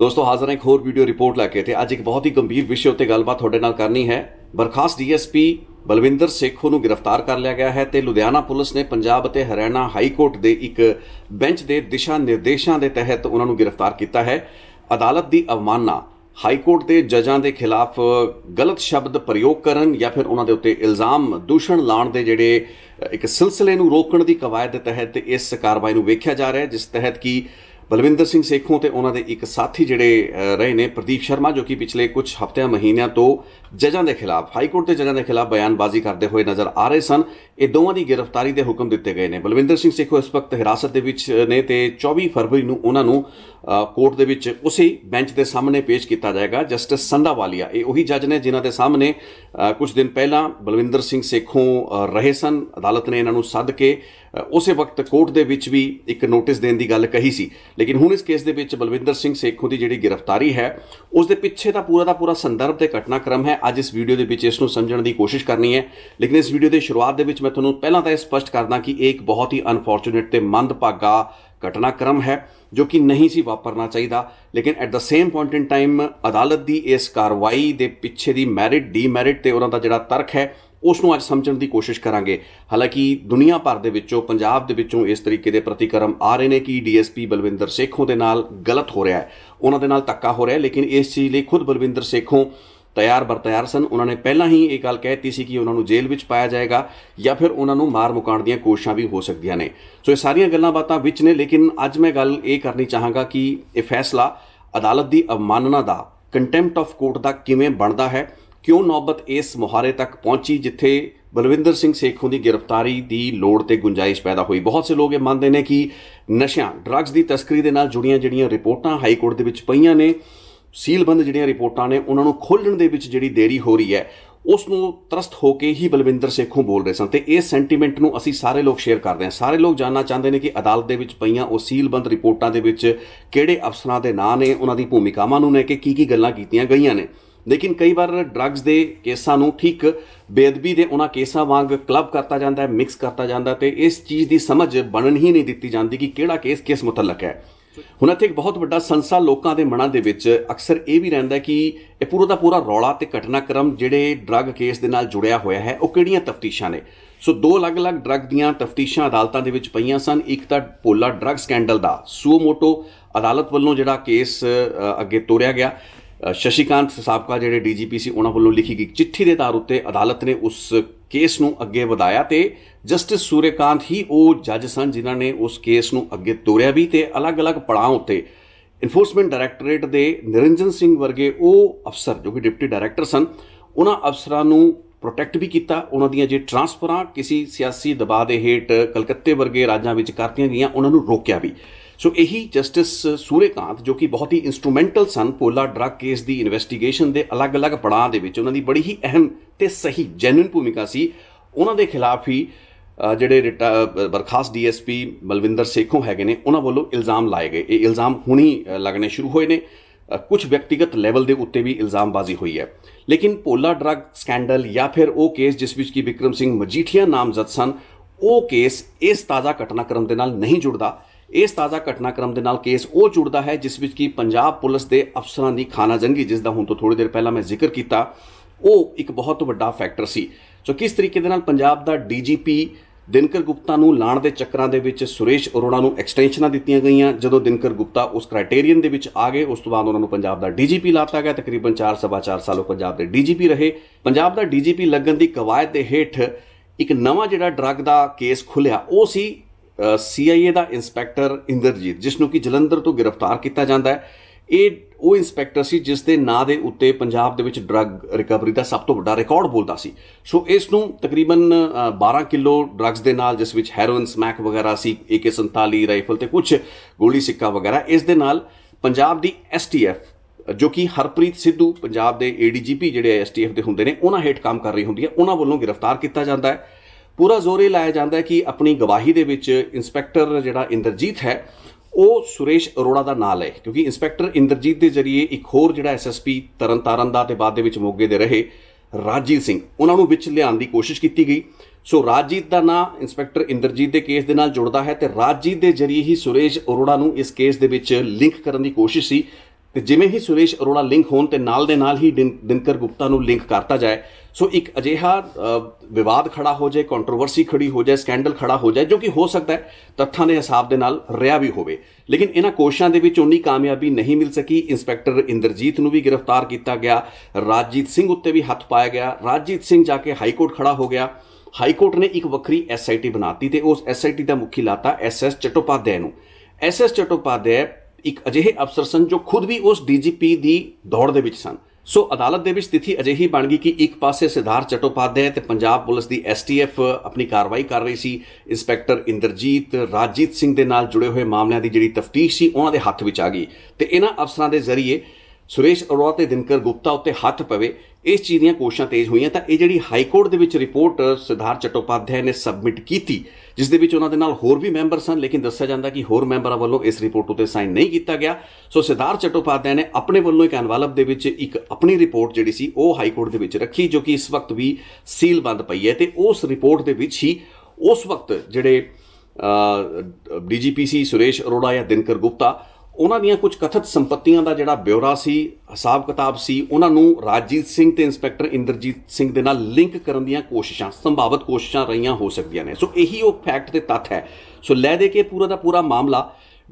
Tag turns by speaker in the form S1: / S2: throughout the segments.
S1: ਦੋਸਤੋ ਹਾਜ਼ਰ ਹਾਂ ਇੱਕ ਹੋਰ ਵੀਡੀਓ ਰਿਪੋਰਟ ਲੈ ਕੇ ਤੇ ਅੱਜ ਇੱਕ ਬਹੁਤ ਹੀ ਗੰਭੀਰ ਵਿਸ਼ੇ ਉੱਤੇ ਗੱਲਬਾਤ ਤੁਹਾਡੇ ਨਾਲ ਕਰਨੀ ਹੈ ਬਰਖਾਸਤ ਡੀਐਸਪੀ ਬਲਵਿੰਦਰ ਸੇਖੋ ਨੂੰ ਗ੍ਰਿਫਤਾਰ ਕਰ ਲਿਆ ਗਿਆ ਹੈ ਤੇ ਲੁਧਿਆਣਾ ਪੁਲਿਸ ਨੇ ਪੰਜਾਬ ਅਤੇ ਹਰਿਆਣਾ ਹਾਈ ਕੋਰਟ ਦੇ ਇੱਕ ਬੈਂਚ ਦੇ ਦਿਸ਼ਾ ਨਿਰਦੇਸ਼ਾਂ ਦੇ ਤਹਿਤ ਉਹਨਾਂ ਨੂੰ ਗ੍ਰਿਫਤਾਰ ਕੀਤਾ ਹੈ ਅਦਾਲਤ ਦੀ ਅਵਮਾਨਨਾ ਹਾਈ ਕੋਰਟ ਦੇ ਜੱਜਾਂ ਦੇ ਖਿਲਾਫ ਗਲਤ ਸ਼ਬਦ ਪ੍ਰਯੋਗ ਕਰਨ ਜਾਂ ਫਿਰ ਉਹਨਾਂ ਦੇ ਉੱਤੇ ਇਲਜ਼ਾਮ ਦੂਸ਼ਣ ਲਾਉਣ ਦੇ ਜਿਹੜੇ ਇੱਕ ਸਿਲਸਿਲੇ ਨੂੰ ਰੋਕਣ ਦੀ ਕਵਾਇਦ ਦੇ ਤਹਿਤ ਇਸ ਕਾਰਵਾਈ ਨੂੰ ਵੇਖਿਆ ਜਾ ਰਿਹਾ ਹੈ ਜਿਸ ਤਹਿਤ ਕਿ ਬਲਵਿੰਦਰ ਸਿੰਘ ਸੇਖੋਂ ਤੇ ਉਹਨਾਂ ਦੇ ਇੱਕ ਸਾਥੀ ਜਿਹੜੇ ਰਹੇ ਨੇ ਪ੍ਰਦੀਪ ਸ਼ਰਮਾ ਜੋ ਕਿ ਪਿਛਲੇ ਕੁਝ ਹਫ਼ਤਿਆਂ ਮਹੀਨਿਆਂ ਤੋਂ ਜੱਜਾਂ ਦੇ ਖਿਲਾਫ ਹਾਈ ਕੋਰਟ ਦੇ ਜੱਜਾਂ ਦੇ ਖਿਲਾਫ ਬਿਆਨਬਾਜ਼ੀ ਕਰਦੇ ਹੋਏ ਨਜ਼ਰ ਆ ਰਹੇ ਸਨ ਇਹ ਦੋਵਾਂ ਦੀ ਗ੍ਰਿਫਤਾਰੀ ਦੇ ਹੁਕਮ ਦਿੱਤੇ ਗਏ ਨੇ ਬਲਵਿੰਦਰ ਸਿੰਘ ਸੇਖੋਂ ਇਸ ਵਕਤ ਹਿਰਾਸਤ ਦੇ ਵਿੱਚ ਨੇ ਤੇ 24 ਫਰਵਰੀ ਨੂੰ ਉਹਨਾਂ ਨੂੰ ਕੋਰਟ ਦੇ ਵਿੱਚ ਉਸੇ ਬੈਂਚ ਦੇ ਸਾਹਮਣੇ ਪੇਸ਼ ਕੀਤਾ ਜਾਏਗਾ ਜਸਟਿਸ ਸੰਧਾਵਾਲੀਆ ਇਹ ਉਹੀ ਜੱਜ ਨੇ ਜਿਨ੍ਹਾਂ ਦੇ ਸਾਹਮਣੇ ਕੁਝ ਦਿਨ ਪਹਿਲਾਂ ਬਲਵਿੰਦਰ ਸਿੰਘ ਸੇਖੋਂ ਰਹੇ ਸਨ ਅਦਾਲਤ ਨੇ ਇਹਨਾਂ ਨੂੰ ਸੱਦ ਕੇ ਉਸੇ ਵਕਤ ਕੋਰਟ ਦੇ ਵਿੱਚ ਵੀ ਇੱਕ ਨੋਟਿਸ ਦੇਣ ਦੀ ਗੱਲ ਕਹੀ ਸੀ ਲੇਕਿਨ ਹੁਣ ਇਸ ਕੇਸ ਦੇ ਵਿੱਚ ਬਲਵਿੰਦਰ ਸਿੰਘ ਸੇਖੋਂ ਦੀ ਜਿਹੜੀ ਗ੍ਰਿਫਤਾਰੀ ਹੈ ਉਸ ਦੇ ਪਿੱਛੇ ਦਾ ਪੂਰਾ ਦਾ ਪੂਰਾ ਸੰਦਰਭ ਤੇ ਘਟਨਾਕ੍ਰਮ ਹੈ ਅੱਜ ਇਸ ਵੀਡੀਓ ਦੇ ਵਿੱਚ ਇਸ ਨੂੰ ਸਮਝਣ ਦੀ ਕੋਸ਼ਿਸ਼ ਕਰਨੀ ਹੈ ਲੇਕਿਨ ਇਸ ਵੀਡੀਓ ਦੇ ਸ਼ੁਰੂਆਤ ਦੇ ਵਿੱਚ ਮੈਂ ਤੁਹਾਨੂੰ ਪਹਿਲਾਂ ਤਾਂ ਇਹ ਸਪਸ਼ਟ ਕਰਦਾ ਕਿ ਇਹ ਇੱਕ ਬਹੁਤ ਹੀ ਅਨਫੋਰਚੂਨੇਟ ਤੇ ਮੰਦਭਾਗਾ ਘਟਨਾਕ੍ਰਮ ਹੈ ਜੋ ਕਿ ਨਹੀਂ ਸੀ ਵਾਪਰਨਾ ਚਾਹੀਦਾ ਲੇਕਿਨ at the same point in time ਅਦਾਲਤ ਦੀ ਇਸ ਕਾਰਵਾਈ ਦੇ ਪਿੱਛੇ ਦੀ ਮੈਰਿਟ ਡੀਮੈਰਿਟ ਤੇ ਉਹਨਾਂ ਦਾ ਜਿਹੜਾ ਤਰਕ ਹੈ ਉਸ ਨੂੰ ਅੱਜ ਸਮਝਣ ਦੀ ਕੋਸ਼ਿਸ਼ ਕਰਾਂਗੇ ਹਾਲਾਂਕਿ ਦੁਨੀਆ ਭਰ ਦੇ ਵਿੱਚੋਂ ਪੰਜਾਬ ਦੇ ਵਿੱਚੋਂ ਇਸ ਤਰੀਕੇ ਦੇ ਪ੍ਰਤੀਕਰਮ ਆ ਰਹੇ ਨੇ ਕਿ ਡੀਐਸਪੀ ਬਲਵਿੰਦਰ ਸੇਖੋਂ ਦੇ ਨਾਲ ਗਲਤ ਹੋ ਰਿਹਾ ਹੈ ਉਹਨਾਂ ਦੇ ਨਾਲ ਤੱਕਾ ਹੋ ਰਿਹਾ ਹੈ ਲੇਕਿਨ ਇਸ ਚੀਜ਼ ਲਈ ਖੁਦ ਬਲਵਿੰਦਰ ਸੇਖੋਂ ਤਿਆਰ ਬਰ ਤਿਆਰ ਸਨ ਉਹਨਾਂ ਨੇ ਪਹਿਲਾਂ ਹੀ ਇਹ ਗੱਲ ਕਹਿਤੀ ਸੀ ਕਿ ਉਹਨਾਂ ਨੂੰ ਜੇਲ੍ਹ ਵਿੱਚ ਪਾਇਆ ਜਾਏਗਾ ਜਾਂ ਫਿਰ ਉਹਨਾਂ ਨੂੰ ਮਾਰ ਮੁਕਾਣ ਦੀਆਂ ਕੋਸ਼ਿਸ਼ਾਂ ਵੀ ਹੋ ਸਕਦੀਆਂ ਨੇ ਸੋ ਇਹ ਸਾਰੀਆਂ ਗੱਲਾਂ ਬਾਤਾਂ ਵਿੱਚ ਨੇ ਲੇਕਿਨ ਅੱਜ ਮੈਂ ਗੱਲ ਇਹ ਕਰਨੀ ਚਾਹਾਂਗਾ ਕਿ ਇਹ ਫੈਸਲਾ ਅਦਾਲਤ ਦੀ ਅਵਮਾਨਨਾ ਦਾ ਕੰਟੈਂਪਟ ਆਫ ਕੋਰਟ ਦਾ ਕਿਵੇਂ ਬਣਦਾ ਹੈ ਕਿਉਂ ਨੌਬਤ ਇਸ ਮੁਹਾਰੇ ਤੱਕ ਪਹੁੰਚੀ ਜਿੱਥੇ ਬਲਵਿੰਦਰ ਸਿੰਘ ਸੇਖੋਂ ਦੀ ਗ੍ਰਿਫਤਾਰੀ ਦੀ ਲੋੜ ਤੇ ਗੁੰਜਾਇਸ਼ ਪੈਦਾ ਹੋਈ ਬਹੁਤ ਸੇ ਲੋਕ ਇਹ ਮੰਨਦੇ ਨੇ ਕਿ ਨਸ਼ਿਆਂ ਡਰੱਗਸ ਦੀ ਤਸਕਰੀ ਦੇ ਨਾਲ ਜੁੜੀਆਂ ਜਿਹੜੀਆਂ ਰਿਪੋਰਟਾਂ ਹਾਈ ਕੋਰਟ ਦੇ ਵਿੱਚ ਪਈਆਂ ਨੇ ਸੀਲਬੰਦ ਜਿਹੜੀਆਂ ਰਿਪੋਰਟਾਂ ਨੇ ਉਹਨਾਂ ਨੂੰ ਖੋਲਣ ਦੇ ਵਿੱਚ ਜਿਹੜੀ ਦੇਰੀ ਹੋ ਰਹੀ ਹੈ ਉਸ ਨੂੰ ਤਰਸਤ ਹੋ ਕੇ ਹੀ ਬਲਵਿੰਦਰ ਸੇਖੋਂ ਬੋਲ ਰਹੇ ਸਨ ਤੇ ਇਹ ਸੈਂਟੀਮੈਂਟ ਨੂੰ ਅਸੀਂ ਸਾਰੇ ਲੋਕ ਸ਼ੇਅਰ ਕਰਦੇ ਹਾਂ ਸਾਰੇ ਲੋਕ ਜਾਨਣਾ ਚਾਹੁੰਦੇ ਨੇ ਕਿ ਅਦਾਲਤ ਦੇ ਵਿੱਚ ਪਈਆਂ ਉਹ ਸੀਲਬੰਦ ਰਿਪੋਰਟਾਂ ਦੇ ਵਿੱਚ ਕਿਹੜੇ ਅਫਸਰਾਂ ਦੇ ਨਾਂ ਨੇ ਉਹਨਾਂ ਦੀ ਭੂਮਿਕਾਵਾਂ ਨੂੰ ਨੇ ਕਿ ਕੀ ਕੀ ਗੱਲਾਂ ਕੀਤੀਆਂ ਗਈਆਂ ਨੇ ਲੇਕਿਨ ਕਈ ਵਾਰ ਡਰੱਗਸ ਦੇ ਕੇਸਾਂ ਨੂੰ ਠੀਕ ਬੇਅਦਬੀ ਦੇ ਉਹਨਾਂ ਕੇਸਾਂ ਵਾਂਗ ਕਲੱਬ ਕਰਤਾ ਜਾਂਦਾ ਹੈ ਮਿਕਸ ਕਰਤਾ ਜਾਂਦਾ ਤੇ ਇਸ ਚੀਜ਼ ਦੀ ਸਮਝ ਬਣਨ ਹੀ ਨਹੀਂ ਦਿੱਤੀ ਜਾਂਦੀ ਕਿ ਕਿਹੜਾ ਕੇਸ ਕਿਸ ਮੁਤਲਕ ਹੈ ਹੁਣ ਇੱਥੇ ਇੱਕ ਬਹੁਤ ਵੱਡਾ ਸੰਸਾ ਲੋਕਾਂ ਦੇ ਮਨਾਂ ਦੇ ਵਿੱਚ ਅਕਸਰ ਇਹ ਵੀ ਰਹਿੰਦਾ ਕਿ ਇਹ ਪੂਰਾ ਦਾ ਪੂਰਾ ਰੌਲਾ ਤੇ ਘਟਨਾਕ੍ਰਮ ਜਿਹੜੇ ਡਰੱਗ ਕੇਸ ਦੇ ਨਾਲ ਜੁੜਿਆ ਹੋਇਆ ਹੈ ਉਹ ਕਿਹੜੀਆਂ ਤਫਤੀਸ਼ਾਂ ਨੇ ਸੋ ਦੋ ਅਲੱਗ-ਅਲੱਗ ਡਰੱਗ ਦੀਆਂ ਤਫਤੀਸ਼ਾਂ ਅਦਾਲਤਾਂ ਦੇ ਵਿੱਚ ਪਈਆਂ ਸਨ ਇੱਕ ਤਾਂ ਪੋਲਾ ਡਰੱਗ ਸਕੈਂਡਲ ਦਾ ਸੂਮੋਟੋ ਅਦਾਲਤ ਵੱਲੋਂ ਜਿਹੜਾ ਕੇਸ ਅੱਗੇ ਤੋਰਿਆ ਗਿਆ ਸ਼ਸ਼ੀਕਾਂਤ ਸਾਬਕਾ ਜਿਹੜੇ ਡੀਜੀਪੀ ਸੀ ਉਹਨਾਂ ਵੱਲੋਂ ਲਿਖੀ ਗਈ ਚਿੱਠੀ ਦੇ ਤਾਰ ਉੱਤੇ ਅਦਾਲਤ ਨੇ ਉਸ ਕੇਸ ਨੂੰ ਅੱਗੇ ਵਧਾਇਆ ਤੇ ਜਸਟਿਸ ਸੂਰੇਕਾਂਤ ਹੀ ਉਹ ਜੱਜ ਸਨ ਜਿਨ੍ਹਾਂ ਨੇ ਉਸ ਕੇਸ ਨੂੰ ਅੱਗੇ ਤੋਰਿਆ ਵੀ ਤੇ ਅਲੱਗ-ਅਲੱਗ ਪੜਾਅ ਉੱਤੇ ਇਨਫੋਰਸਮੈਂਟ ਡਾਇਰੈਕਟੋਰੇਟ ਦੇ ਨਿਰੰਜਨ ਸਿੰਘ ਵਰਗੇ ਉਹ ਅਫਸਰ ਜੋ ਕਿ ਡਿਪਟੀ ਡਾਇਰੈਕਟਰ ਸਨ ਉਹਨਾਂ ਅਫਸਰਾਂ ਨੂੰ ਪ੍ਰੋਟੈਕਟ ਵੀ ਕੀਤਾ ਉਹਨਾਂ ਦੀਆਂ ਜੇ ਟ੍ਰਾਂਸਫਰਾਂ ਕਿਸੇ ਸਿਆਸੀ ਦਬਾਅ ਦੇ ਹੇਠ ਕਲਕੱਤੇ ਵਰਗੇ ਰਾਜਾਂ ਵਿੱਚ ਕਰਤੀਆਂ ਗਈਆਂ ਉਹਨਾਂ ਨੂੰ ਰੋਕਿਆ ਵੀ ਸੋ ਇਹੀ ਜਸਟਿਸ ਸੂਰੇਕਾਂਤ ਜੋ ਕਿ ਬਹੁਤ ਹੀ ਇਨਸਟਰੂਮੈਂਟਲ ਸਨ ਪੋਲਾ ਡਰੱਗ ਕੇਸ ਦੀ ਇਨਵੈਸਟੀਗੇਸ਼ਨ ਦੇ ਅਲੱਗ-ਅਲੱਗ ਪੜਾਅ ਦੇ ਵਿੱਚ ਉਹਨਾਂ ਦੀ ਬੜੀ ਹੀ ਅਹਿਮ ਤੇ ਸਹੀ ਜੈਨੂਇਨ ਭੂਮਿਕਾ ਸੀ ਉਹਨਾਂ ਦੇ ਖਿਲਾਫ ਹੀ ਜਿਹੜੇ ਬਰਖਾਸ ਡੀਐਸਪੀ ਮਲਵਿੰਦਰ ਸੇਖੋਂ ਹੈਗੇ ਨੇ ਉਹਨਾਂ ਵੱਲੋਂ ਇਲਜ਼ਾਮ ਲਾਏ ਗਏ ਇਹ ਇਲਜ਼ਾਮ ਹੁਣੀ ਲੱਗਣੇ ਸ਼ੁਰੂ ਹੋਏ ਨੇ ਕੁਝ ਵਿਅਕਤੀਗਤ ਲੈਵਲ ਦੇ ਉੱਤੇ ਵੀ ਇਲਜ਼ਾਮਬਾਜ਼ੀ ਹੋਈ ਹੈ ਲੇਕਿਨ ਪੋਲਾ ਡਰੱਗ ਸਕੈਂਡਲ ਜਾਂ ਫਿਰ ਉਹ ਕੇਸ ਜਿਸ ਵਿੱਚ ਕੀ ਵਿਕਰਮ ਸਿੰਘ ਮਜੀਠੀਆ ਨਾਮਜ਼ਦ ਸਨ ਉਹ ਕੇਸ ਇਸ ਤਾਜ਼ਾ ਘਟਨਾਕ੍ਰਮ ਦੇ ਨਾਲ ਨਹੀਂ ਜੁੜਦਾ ਇਸ ਤਾਜ਼ਾ ਘਟਨਾਕ੍ਰਮ ਦੇ ਨਾਲ ਕੇਸ ਉਹ ਜੁੜਦਾ ਹੈ ਜਿਸ ਵਿੱਚ ਕੀ ਪੰਜਾਬ ਪੁਲਿਸ ਦੇ ਅਫਸਰਾਂ ਦੀ ਖਾਨਾਜੰਗੀ ਜਿਸ ਦਾ ਹੁਣ ਤੋਂ ਥੋੜੀ ਦੇਰ ਪਹਿਲਾਂ ਮੈਂ ਜ਼ਿਕਰ ਕੀਤਾ ਉਹ ਇੱਕ ਬਹੁਤ ਵੱਡਾ ਫੈਕਟਰ ਸੀ ਸੋ ਕਿਸ ਤਰੀਕੇ ਦੇ ਨਾਲ ਪੰਜਾਬ ਦਾ ਡੀਜੀਪੀ ਦਿਨਕਰ ਗੁਪਤਾ ਨੂੰ ਲਾਣ ਦੇ ਚੱਕਰਾਂ ਦੇ ਵਿੱਚ ਸੁਰੇਸ਼ ਅਰੋੜਾ ਨੂੰ ਐਕਸਟੈਂਸ਼ਨਾਂ ਦਿੱਤੀਆਂ ਗਈਆਂ ਜਦੋਂ ਦਿਨਕਰ ਗੁਪਤਾ ਉਸ ਕ੍ਰਾਈਟੇਰੀਅਨ ਦੇ ਵਿੱਚ ਆ ਗਏ ਉਸ ਤੋਂ ਬਾਅਦ ਉਹਨਾਂ ਨੂੰ ਪੰਜਾਬ ਦਾ ਡੀਜੀਪੀ ਲਾਤਾ ਗਿਆ ਤਕਰੀਬਨ 4 ਸਵਾ 4 ਸਾਲੋਂ ਪੰਜਾਬ ਦੇ ਡੀਜੀਪੀ ਰਹੇ ਪੰਜਾਬ ਦਾ ਡੀਜੀਪੀ ਲੱਗਣ ਦੀ ਕਵਾਇਦ ਦੇ ਹੇਠ ਇੱਕ ਨਵਾਂ ਜਿਹੜਾ ਡਰੱਗ ਦਾ ਕੇਸ ਖੁੱਲਿਆ ਉਹ ਸੀ ਸੀਆਈਏ ਦਾ ਇਨਸਪੈਕਟਰ ਇੰਦਰਜੀਤ ਜਿਸ ਨੂੰ ਕਿ ਜਲੰਧਰ ਤੋਂ ਗ੍ਰਿਫਤਾਰ ਕੀਤਾ ਜਾਂਦਾ ਹੈ ਇਹ ਉਹ ਇਨਸਪੈਕਟਰ ਸੀ ਜਿਸ ਦੇ ਨਾਂ ਦੇ ਉੱਤੇ ਪੰਜਾਬ ਦੇ ਵਿੱਚ ਡਰੱਗ ਰਿਕਵਰੀ ਦਾ ਸਭ ਤੋਂ ਵੱਡਾ ਰਿਕਾਰਡ ਬੋਲਦਾ ਸੀ ਸੋ ਇਸ ਨੂੰ ਤਕਰੀਬਨ 12 ਕਿਲੋ ਡਰੱਗਸ ਦੇ ਨਾਲ ਜਿਸ ਵਿੱਚ ਹੈਰੋਇਨ ਸਮੈਕ ਵਗੈਰਾ ਸੀ AK47 ਰਾਈਫਲ ਤੇ ਕੁਝ ਗੋਲੀ ਸਿੱਕਾ ਵਗੈਰਾ ਇਸ ਦੇ ਨਾਲ ਪੰਜਾਬ ਦੀ ਐਸਟੀਐਫ ਜੋ ਕਿ ਹਰਪ੍ਰੀਤ ਸਿੱਧੂ ਪੰਜਾਬ ਦੇ ਏਡੀਜੀਪੀ ਜਿਹੜੇ ਐਸਟੀਐਫ ਦੇ ਹੁੰਦੇ ਨੇ ਉਹਨਾਂ ਹੇਠ ਕੰਮ ਕਰ ਰਹੀ ਹੁੰਦੀ ਹੈ ਉਹਨਾਂ ਵੱਲੋਂ ਗ੍ਰਿਫਤਾਰ ਕੀਤਾ ਜਾਂਦਾ ਹੈ ਪੂਰਾ ਜ਼ੋਰ ਇਹ ਲਾਇਆ ਜਾਂਦਾ ਹੈ ਕਿ ਆਪਣੀ ਗਵਾਹੀ ਦੇ ਵਿੱਚ ਇਨਸਪੈਕਟਰ ਜਿਹੜਾ ਇੰਦਰਜੀਤ ਹੈ ਉਹ ਸੁਰੇਸ਼ ਅਰੋੜਾ ਦਾ ਨਾਮ ਲੈ ਕਿਉਂਕਿ ਇੰਸਪੈਕਟਰ ਇੰਦਰਜੀਤ ਦੇ ਜ਼ਰੀਏ ਇੱਕ ਹੋਰ ਜਿਹੜਾ ਐਸਐਸਪੀ ਤਰਨਤਾਰਨ ਦਾ ਤੇ ਬਾਅਦ ਦੇ ਵਿੱਚ ਮੋਗੇ ਦੇ ਰਹੇ ਰਾਜੀਵ ਸਿੰਘ ਉਹਨਾਂ ਨੂੰ ਵਿੱਚ ਲਿਆਉਣ ਦੀ ਕੋਸ਼ਿਸ਼ ਕੀਤੀ ਗਈ ਸੋ ਰਾਜੀਤ ਦਾ ਨਾਮ ਇੰਸਪੈਕਟਰ ਇੰਦਰਜੀਤ ਦੇ ਕੇਸ ਦੇ ਨਾਲ ਜੁੜਦਾ ਹੈ ਤੇ ਰਾਜੀਤ ਦੇ ਜ਼ਰੀਏ ਹੀ ਸੁਰੇਸ਼ ਅਰੋੜਾ ਨੂੰ ਇਸ ਕੇਸ ਦੇ ਵਿੱਚ ਲਿੰਕ ਕਰਨ ਦੀ ਕੋਸ਼ਿਸ਼ ਸੀ ਤੇ ਜਿਵੇਂ ਹੀ ਸੁਰੇਸ਼ ਅਰੋੜਾ ਲਿੰਕ ਹੋਣ ਤੇ ਨਾਲ ਦੇ ਨਾਲ ਹੀ ਦਿਨਕਰ ਗੁਪਤਾ ਨੂੰ ਲਿੰਕ ਕਰਤਾ ਜਾਏ ਸੋ ਇੱਕ ਅਜਿਹਾ ਵਿਵਾਦ ਖੜਾ ਹੋ ਜਾਏ ਕੰਟਰੋਵਰਸੀ ਖੜੀ ਹੋ ਜਾਏ ਸਕੈਂਡਲ ਖੜਾ ਹੋ ਜਾਏ ਜੋ ਕਿ ਹੋ ਸਕਦਾ ਹੈ ਤੱਥਾਂ ਦੇ ਹਿਸਾਬ ਦੇ ਨਾਲ ਰਿਹਾ ਵੀ ਹੋਵੇ ਲੇਕਿਨ ਇਹਨਾਂ ਕੋਸ਼ਿਸ਼ਾਂ ਦੇ ਵਿੱਚ ਉਨੀ ਕਾਮਯਾਬੀ ਨਹੀਂ ਮਿਲ ਸਕੀ ਇੰਸਪੈਕਟਰ ਇੰਦਰਜੀਤ ਨੂੰ ਵੀ ਗ੍ਰਿਫਤਾਰ ਕੀਤਾ ਗਿਆ ਰਾਜਜੀਤ ਸਿੰਘ ਉੱਤੇ ਵੀ ਹੱਥ ਪਾਇਆ ਗਿਆ ਰਾਜਜੀਤ ਸਿੰਘ ਜਾ ਕੇ ਹਾਈ ਕੋਰਟ ਖੜਾ ਹੋ ਗਿਆ ਹਾਈ ਕੋਰਟ ਨੇ ਇੱਕ ਵੱਖਰੀ ਐਸਆਈਟੀ ਬਣਾਤੀ ਤੇ ਉਸ ਐਸਆਈਟੀ ਦਾ ਮੁਖੀ ਲਾਤਾ ਐਸਐਸ ਚਟੋਪਾਧਿਆਏ ਨੂੰ ਐਸਐਸ ਚਟੋਪਾਧਿਆਏ ਇੱਕ ਅਜਿਹੇ ਅਫਸਰ ਸਨ ਜੋ ਖੁਦ ਵੀ ਉਸ ਡੀਜੀਪੀ ਦੀ ਦੌੜ ਦੇ ਵਿੱਚ ਸਨ ਸੋ ਅਦਾਲਤ ਦੇ ਵਿੱਚ ਸਥਿਤੀ ਅਜਿਹੀ ਬਣ ਗਈ ਕਿ ਇੱਕ ਪਾਸੇ ਸਿਧਾਰ ਚਟੋਪਾਧਿਆਏ ਤੇ ਪੰਜਾਬ ਪੁਲਿਸ ਦੀ ਐਸਟੀਐਫ ਆਪਣੀ ਕਾਰਵਾਈ ਕਰ ਰਹੀ ਸੀ ਇੰਸਪੈਕਟਰ ਇੰਦਰਜੀਤ ਰਾਜੀਤ ਸਿੰਘ ਦੇ ਨਾਲ ਜੁੜੇ ਹੋਏ ਮਾਮਲਿਆਂ ਦੀ ਜਿਹੜੀ ਤਫਤੀਸ਼ ਸੀ ਉਹਨਾਂ ਦੇ ਹੱਥ ਵਿੱਚ ਆ ਗਈ ਤੇ ਇਹਨਾਂ ਅਫਸਰਾਂ ਦੇ ਜ਼ਰੀਏ ਸੁਰੇਸ਼ ਅਰੋੜਾ ਤੇ ਦਿਨਕਰ ਗੁਪਤਾ ਉੱਤੇ ਹੱਥ ਪਵੇ ਇਸ ਚੀਜ਼ ਦੀਆਂ ਕੋਸ਼ਿਸ਼ਾਂ ਤੇਜ਼ ਹੋਈਆਂ ਤਾਂ ਇਹ ਜਿਹੜੀ ਹਾਈ ਕੋਰਟ ਦੇ ਵਿੱਚ ਰਿਪੋਰਟ ਸਿਧਾਰ ਚਟੋਪਾਧਿਆਏ ਨੇ ਸਬਮਿਟ ਕੀਤੀ ਜਿਸ ਦੇ ਵਿੱਚ ਉਹਨਾਂ ਦੇ ਨਾਲ ਹੋਰ ਵੀ ਮੈਂਬਰ ਸਨ ਲੇਕਿਨ ਦੱਸਿਆ ਜਾਂਦਾ ਕਿ ਹੋਰ ਮੈਂਬਰਾਂ ਵੱਲੋਂ ਇਸ ਰਿਪੋਰਟ ਉਤੇ ਸਾਈਨ ਨਹੀਂ ਕੀਤਾ ਗਿਆ ਸੋ ਸਿਧਾਰ ਚਟੋਪਾਧਿਆਏ ਨੇ ਆਪਣੇ ਵੱਲੋਂ ਇੱਕ ਐਨਵਲਪ ਦੇ ਵਿੱਚ ਇੱਕ ਆਪਣੀ ਰਿਪੋਰਟ ਜਿਹੜੀ ਸੀ ਉਹ ਹਾਈ ਕੋਰਟ ਦੇ ਵਿੱਚ ਰੱਖੀ ਜੋ ਕਿ ਇਸ ਵਕਤ ਵੀ ਸੀਲ ਬੰਦ ਪਈ ਹੈ ਤੇ ਉਸ ਰਿਪੋਰਟ ਦੇ ਵਿੱਚ ਹੀ ਉਸ ਵਕਤ ਜਿਹੜੇ ਡੀਜੀਪੀਸੀ ਸੁਰੇਸ਼ ਅਰੋੜਾ ਜਾਂ ਦਿਨਕਰ ਗੁਪਤਾ ਉਹਨਾਂ ਦੀਆਂ ਕੁਝ ਕਥਿਤ ਸੰਪਤੀਆਂ ਦਾ ਜਿਹੜਾ ਬਿਊਰਾ ਸੀ ਹਿਸਾਬ ਕਿਤਾਬ ਸੀ ਉਹਨਾਂ ਨੂੰ ਰਾਜੀਤ ਸਿੰਘ ਤੇ ਇੰਸਪੈਕਟਰ ਇੰਦਰਜੀਤ ਸਿੰਘ ਦੇ ਨਾਲ ਲਿੰਕ ਕਰਨ ਦੀਆਂ ਕੋਸ਼ਿਸ਼ਾਂ ਸੰਭਾਵਿਤ ਕੋਸ਼ਿਸ਼ਾਂ ਰਹੀਆਂ ਹੋ ਸਕਦੀਆਂ ਨੇ ਸੋ ਇਹੀ ਉਹ ਫੈਕਟ ਤੇ ਤੱਥ ਹੈ ਸੋ ਲੈ ਦੇ ਕੇ ਪੂਰਾ ਦਾ ਪੂਰਾ ਮਾਮਲਾ